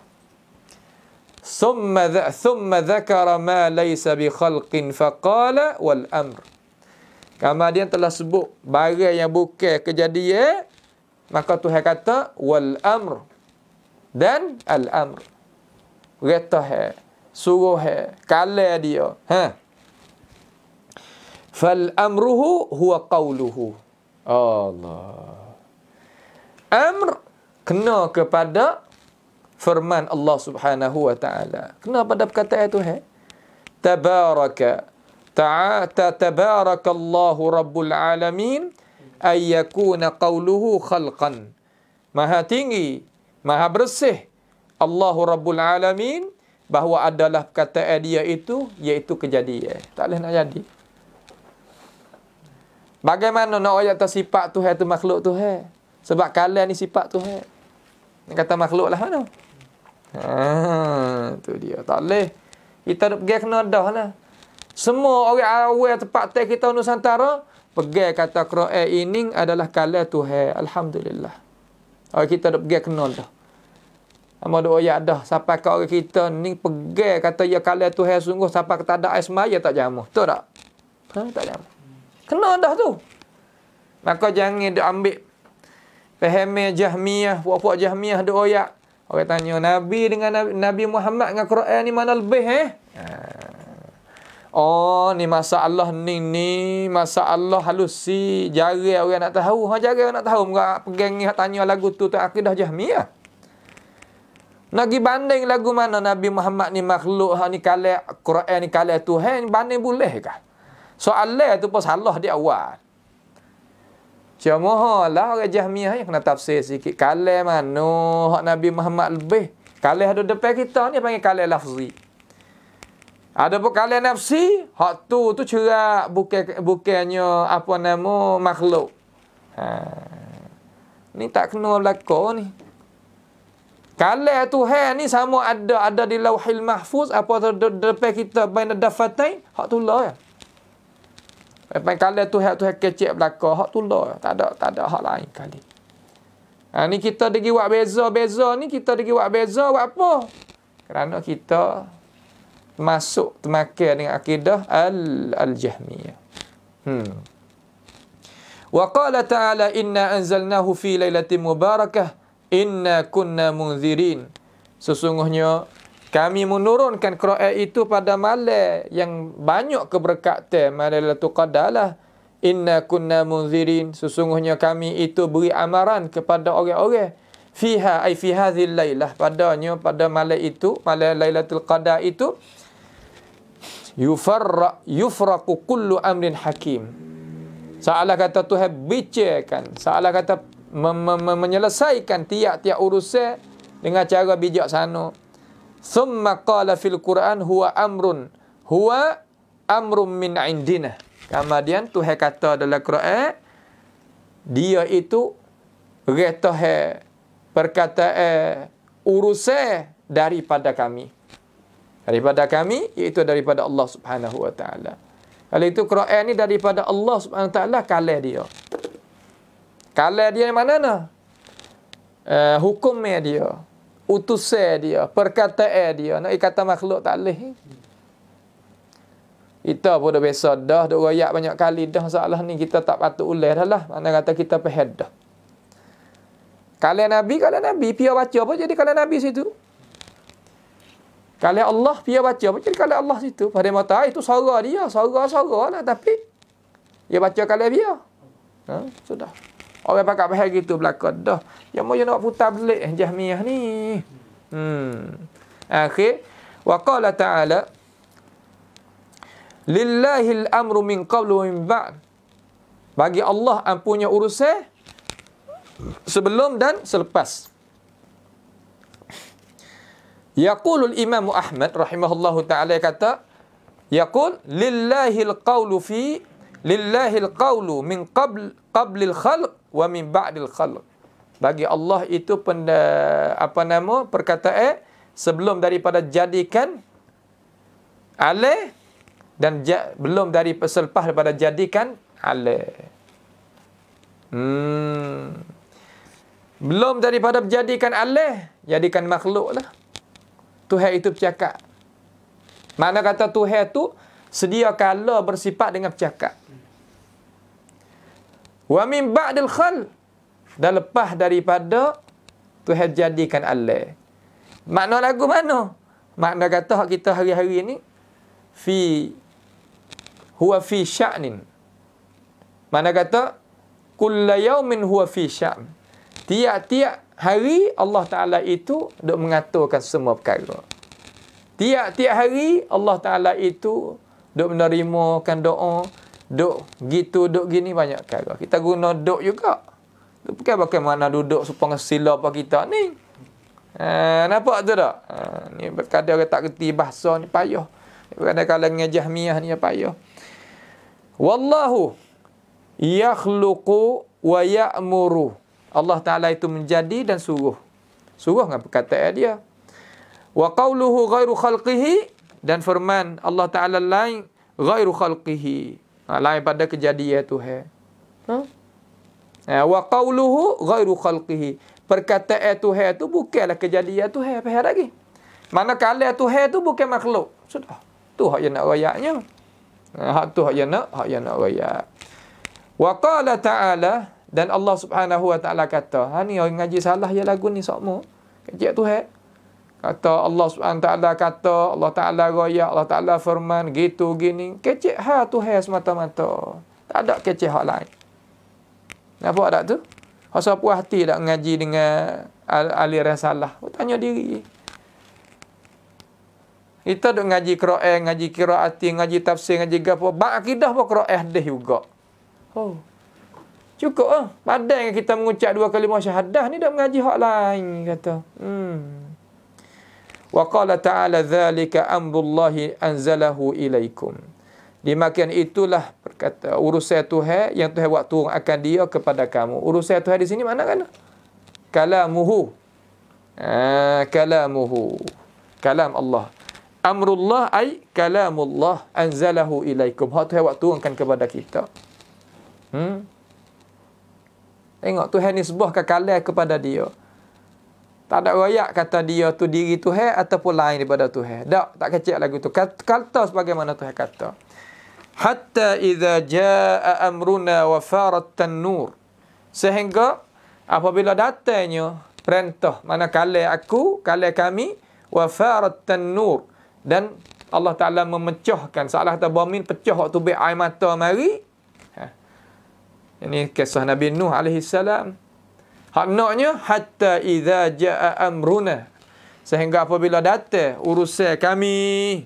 Summa dha, summa dzakara ma laysa bi khalqin faqala wal amr. Kama dia telah sebut barang yang bukan kejadian, maka Tuhan kata wal amr dan al amr. Retah suruh kala dia. Ha. Fal amruhu huwa qawluhu. Allah. Amr kena kepada firman Allah Subhanahu wa taala. Kena pada perkataan itu hai. Tabaraka ta'ata tabaraka Rabbul Alamin ay yakuna qawluhu khalqan. Maha tinggi, maha bersih Allah Rabbul Alamin bahawa adalah perkataan dia itu iaitu kejadian. Tak boleh nak jadi. Bagaimana nak ayat tersifat tu hai tu makhluk tu hai? Sebab kalian ni sifat tu hai. Dia kata makhluk lah mana? Ah, ha, tu dia. Tak boleh. Kita duduk pergi kena dah lah. Semua orang awal tempat teh kita Nusantara, pergi kata Quran ini adalah kala Tuhan. Alhamdulillah. Orang kita duduk pergi kena dah. Amal doa ya dah. Sampai kau orang kita ni pergi kata ya kala Tuhan sungguh. Sampai kata ada air semaya tak jamu. Tahu tak? Ha, tak jamu. Kena dah tu. Maka jangan ambil Fahamil Jahmiyah, puak-puak Jahmiyah ada oyak. Orang tanya, Nabi dengan Nabi, Nabi Muhammad dengan Quran ni mana lebih eh? Ah. Oh, ni masa masalah ni, ni masalah halusi. Jari orang nak tahu. Ha, jari orang nak tahu. Muka pegang ni tanya lagu tu, tu akidah Jahmiyah. Nagi banding lagu mana Nabi Muhammad ni makhluk, ha, ni kala Quran, ni kalah Tuhan, banding boleh kah? Soalnya tu pun Allah di awal. Cuma lah orang Jahmiah yang kena tafsir sikit. Kalai mana hak Nabi Muhammad lebih. Kalai ada depan kita ni panggil kalai lafzi. Ada pun kalai nafsi, hak tu tu cerak bukan bukannya apa nama makhluk. Ha. Ni tak kena berlaku ni. Kalai tu ni sama ada ada di lauhil mahfuz apa tu depan kita bain dafatain, hak tu lah ya. Lepas kala tu hak tu hak kecil belakang, hak tu lah. Tak ada tak ada hak lain kali. Ha ni kita degi buat beza-beza ni kita degi buat beza buat apa? Kerana kita masuk termakan dengan akidah al-Jahmiyah. Hmm. Wa qala ta'ala inna anzalnahu fi lailatin mubarakah inna kunna munzirin. Sesungguhnya kami menurunkan Quran itu pada malam yang banyak keberkatan lailatul qadar lah Inna kunna munzirin. Sesungguhnya kami itu beri amaran kepada orang-orang fiha ai fi hadhil lailah padanya pada malam itu malam lailatul qadar itu yufarra yufraqu kullu amrin hakim. Saalah kata Tuhan bicarakan, saalah kata menyelesaikan tiap-tiap urusan dengan cara bijaksana. Thumma qala fil Quran huwa amrun huwa amrun min indina. Kemudian Tuhan kata dalam Quran dia itu retahe perkataan urusan daripada kami. Daripada kami iaitu daripada Allah Subhanahu wa taala. Kalau itu Quran ni daripada Allah Subhanahu wa taala kalah dia. Kalah dia mana nah? Eh, uh, hukumnya dia utusan dia, perkataan dia, nak kata makhluk tak leh. Kita pun dah biasa dah, dah royak banyak kali dah masalah ni kita tak patut ulah dah lah. Mana kata kita pehad dah. Kalau Nabi, kalau Nabi, pia baca apa jadi kalau Nabi situ? Kalau Allah, pia baca apa jadi kalau Allah situ? Pada mata, itu suara dia, suara-suara lah. Tapi, dia baca kalau dia. Ha? Sudah. So, Orang pakai bahagia gitu belakang dah. Yang mahu nak putar belik eh, jahmiah ni. Hmm. Akhir. Wa qala ta'ala. Lillahil amru min qablu min ba'd. Bagi Allah ampunya urusan sebelum dan selepas. Yaqulul Imam Ahmad rahimahullahu taala kata, yaqul lillahil qawlu fi lillahil qawlu min qabl qablil khalq wa min ba'dil khalq bagi Allah itu penda, apa nama perkataan eh, sebelum daripada jadikan alih dan ja, belum dari selepas daripada jadikan alih hmm. belum daripada jadikan alih jadikan makhluk lah Tuhan itu bercakap mana kata Tuhan itu tu, sedia kala bersifat dengan bercakap. Wa min ba'dil khal dan lepas daripada Tuhan jadikan Allah. Makna lagu mana? Makna kata hak kita hari-hari ni fi huwa fi sya'nin. Mana kata kullu yawmin huwa fi sya'n. Tiap-tiap hari Allah Taala itu dok mengaturkan semua perkara. Tiap-tiap hari Allah Taala itu duk menerima kan doa, duk gitu, duk gini banyak cara. Kita guna duk juga. Tu bukan pakai mana duduk supaya sila apa kita ni. Ha, nampak tu tak? Ha, ni kadang orang tak reti bahasa ni payah. Kadang-kadang dengan jahmiah ni payah. Wallahu yakhluqu wa ya'muru. Allah Ta'ala itu menjadi dan suruh. Suruh dengan perkataan dia. Wa qawluhu ghairu khalqihi dan firman Allah Taala lain ghairu khalqihi. Ha, lain pada kejadian Tuhan. Ha? Ha, wa qawluhu ghairu khalqihi. Perkataan Tuhan tu bukanlah kejadian Tuhan apa lagi. Mana kala Tuhan tu bukan makhluk. Sudah. Tu hak yang nak rayaknya. Ha, tu hak yang nak, hak yang nak rayak. Wa qala ta'ala dan Allah Subhanahu wa taala kata, ha ni orang ngaji salah ya lagu ni sokmo. Kejak Tuhan. Kata Allah SWT kata, Allah Ta'ala raya, Allah Ta'ala firman, gitu, gini. Kecik ha tu hai semata-mata. Tak ada kecik hal lain. Nampak tak tu? Masa puas hati tak ngaji dengan aliran salah. Aku oh, tanya diri. Kita duk ngaji kera'ah, ngaji kira'ati, ngaji tafsir, ngaji gapa. Ba'akidah pun kera'ah dah juga. Oh. Cukup lah. Eh? Padahal kita mengucap dua kalimah syahadah ni dah mengaji hak lain. Kata. Hmm. وقال تعالى ذلك أمر الله أنزله إليكم Demikian itulah perkata urusan Tuhan yang Tuhan buat turun akan dia kepada kamu. Urusan Tuhan di sini mana kan? Kalamuhu. Ah, kalamuhu. Kalam Allah. Amrullah ai kalamullah anzalahu ilaikum. Ha Tuhan buat turunkan kepada kita. Hmm. Tengok Tuhan nisbahkan kalam kepada dia. Tak ada rakyat kata dia tu diri Tuhan ataupun lain daripada Tuhan. Tak, tak kecil lagi tu. Kata sebagaimana Tuhan kata. Hatta iza jaa amruna wa farat tanur. Sehingga apabila datanya perintah mana kala aku, kala kami wa farat tanur dan Allah Taala memecahkan salah satu bomin pecah waktu bi air mata mari. Ha. Ini kisah Nabi Nuh alaihi salam. Haknaknya hatta idza jaa amruna sehingga apabila datang urusan kami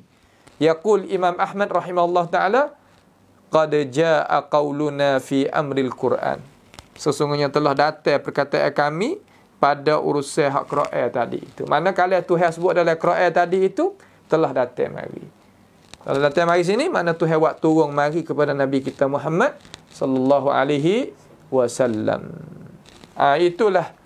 yaqul Imam Ahmad rahimallahu taala qad jaa qauluna fi amril Quran sesungguhnya telah datang perkataan kami pada urusan hak Quran tadi itu. Mana kalau Tuhan sebut dalam Quran tadi itu telah datang mari. Telah datang mari sini mana Tuhan waktu turun mari kepada Nabi kita Muhammad sallallahu alaihi wasallam. Ha, itulah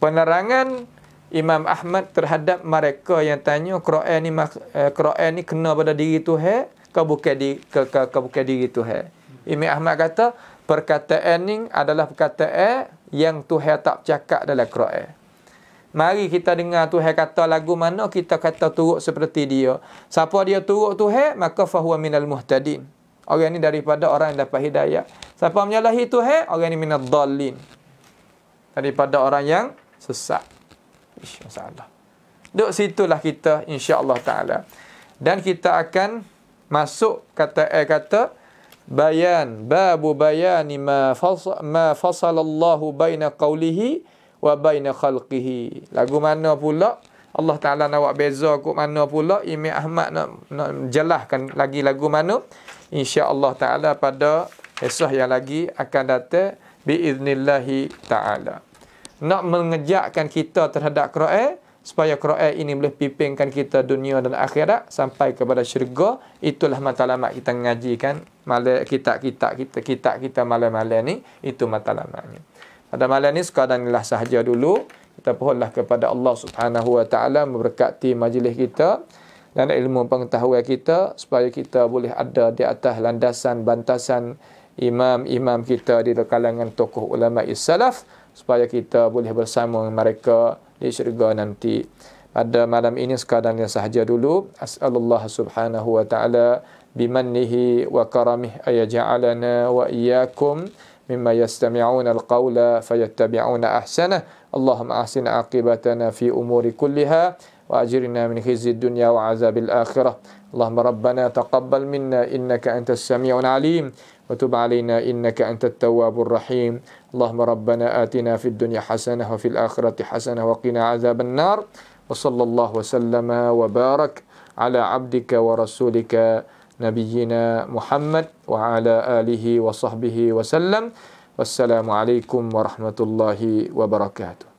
penerangan Imam Ahmad terhadap mereka yang tanya Quran ni eh, Quran ni kena pada diri Tuhan ke bukan di ke, ke, ke bukan diri Tuhan. Imam Ahmad kata perkataan ni adalah perkataan yang Tuhan tak cakap dalam Quran. Mari kita dengar Tuhan kata lagu mana kita kata turut seperti dia. Siapa dia turut Tuhan maka fahuwa minal muhtadin. Orang ni daripada orang yang dapat hidayah. Siapa menyalahi he? orang ni minat dalin. Daripada orang yang sesat. Ish, masalah. Duk situlah kita insya Allah ta'ala. Dan kita akan masuk kata eh kata bayan bab bayan ma fasal ma fasal Allah bayna qaulihi wa bayna khalqihi lagu mana pula Allah Taala nak buat beza kok mana pula Imam Ahmad nak, nak jelaskan lagi lagu mana insya-Allah taala pada esok yang lagi akan datang biiznillahi taala. Nak mengejakkan kita terhadap Quran supaya Quran ini boleh pimpinkan kita dunia dan akhirat sampai kepada syurga. Itulah matlamat kita mengajikan malam kitab-kitab kita kitab kita malam-malam ni itu matlamatnya. Pada malam ni sekadarnilah sahaja dulu. Kita pohonlah kepada Allah Subhanahu Wa Taala memberkati majlis kita dan ilmu pengetahuan kita supaya kita boleh ada di atas landasan bantasan imam-imam kita di kalangan tokoh ulama salaf supaya kita boleh bersama mereka di syurga nanti pada malam ini sekadarnya sahaja dulu asallallah subhanahu wa taala bimannihi wa karamih ayaj'alana wa iyyakum mimma yastami'una alqaula qawla fayattabi'una ahsana allahumma ahsin aqibatana fi umuri kulliha وأجرنا من خزي الدنيا وعذاب الآخرة اللهم ربنا تقبل منا إنك أنت السميع العليم وتب علينا إنك أنت التواب الرحيم اللهم ربنا آتنا في الدنيا حسنة وفي الآخرة حسنة وقنا عذاب النار وصلى الله وسلم وبارك على عبدك ورسولك نبينا محمد وعلى آله وصحبه وسلم والسلام عليكم ورحمة الله وبركاته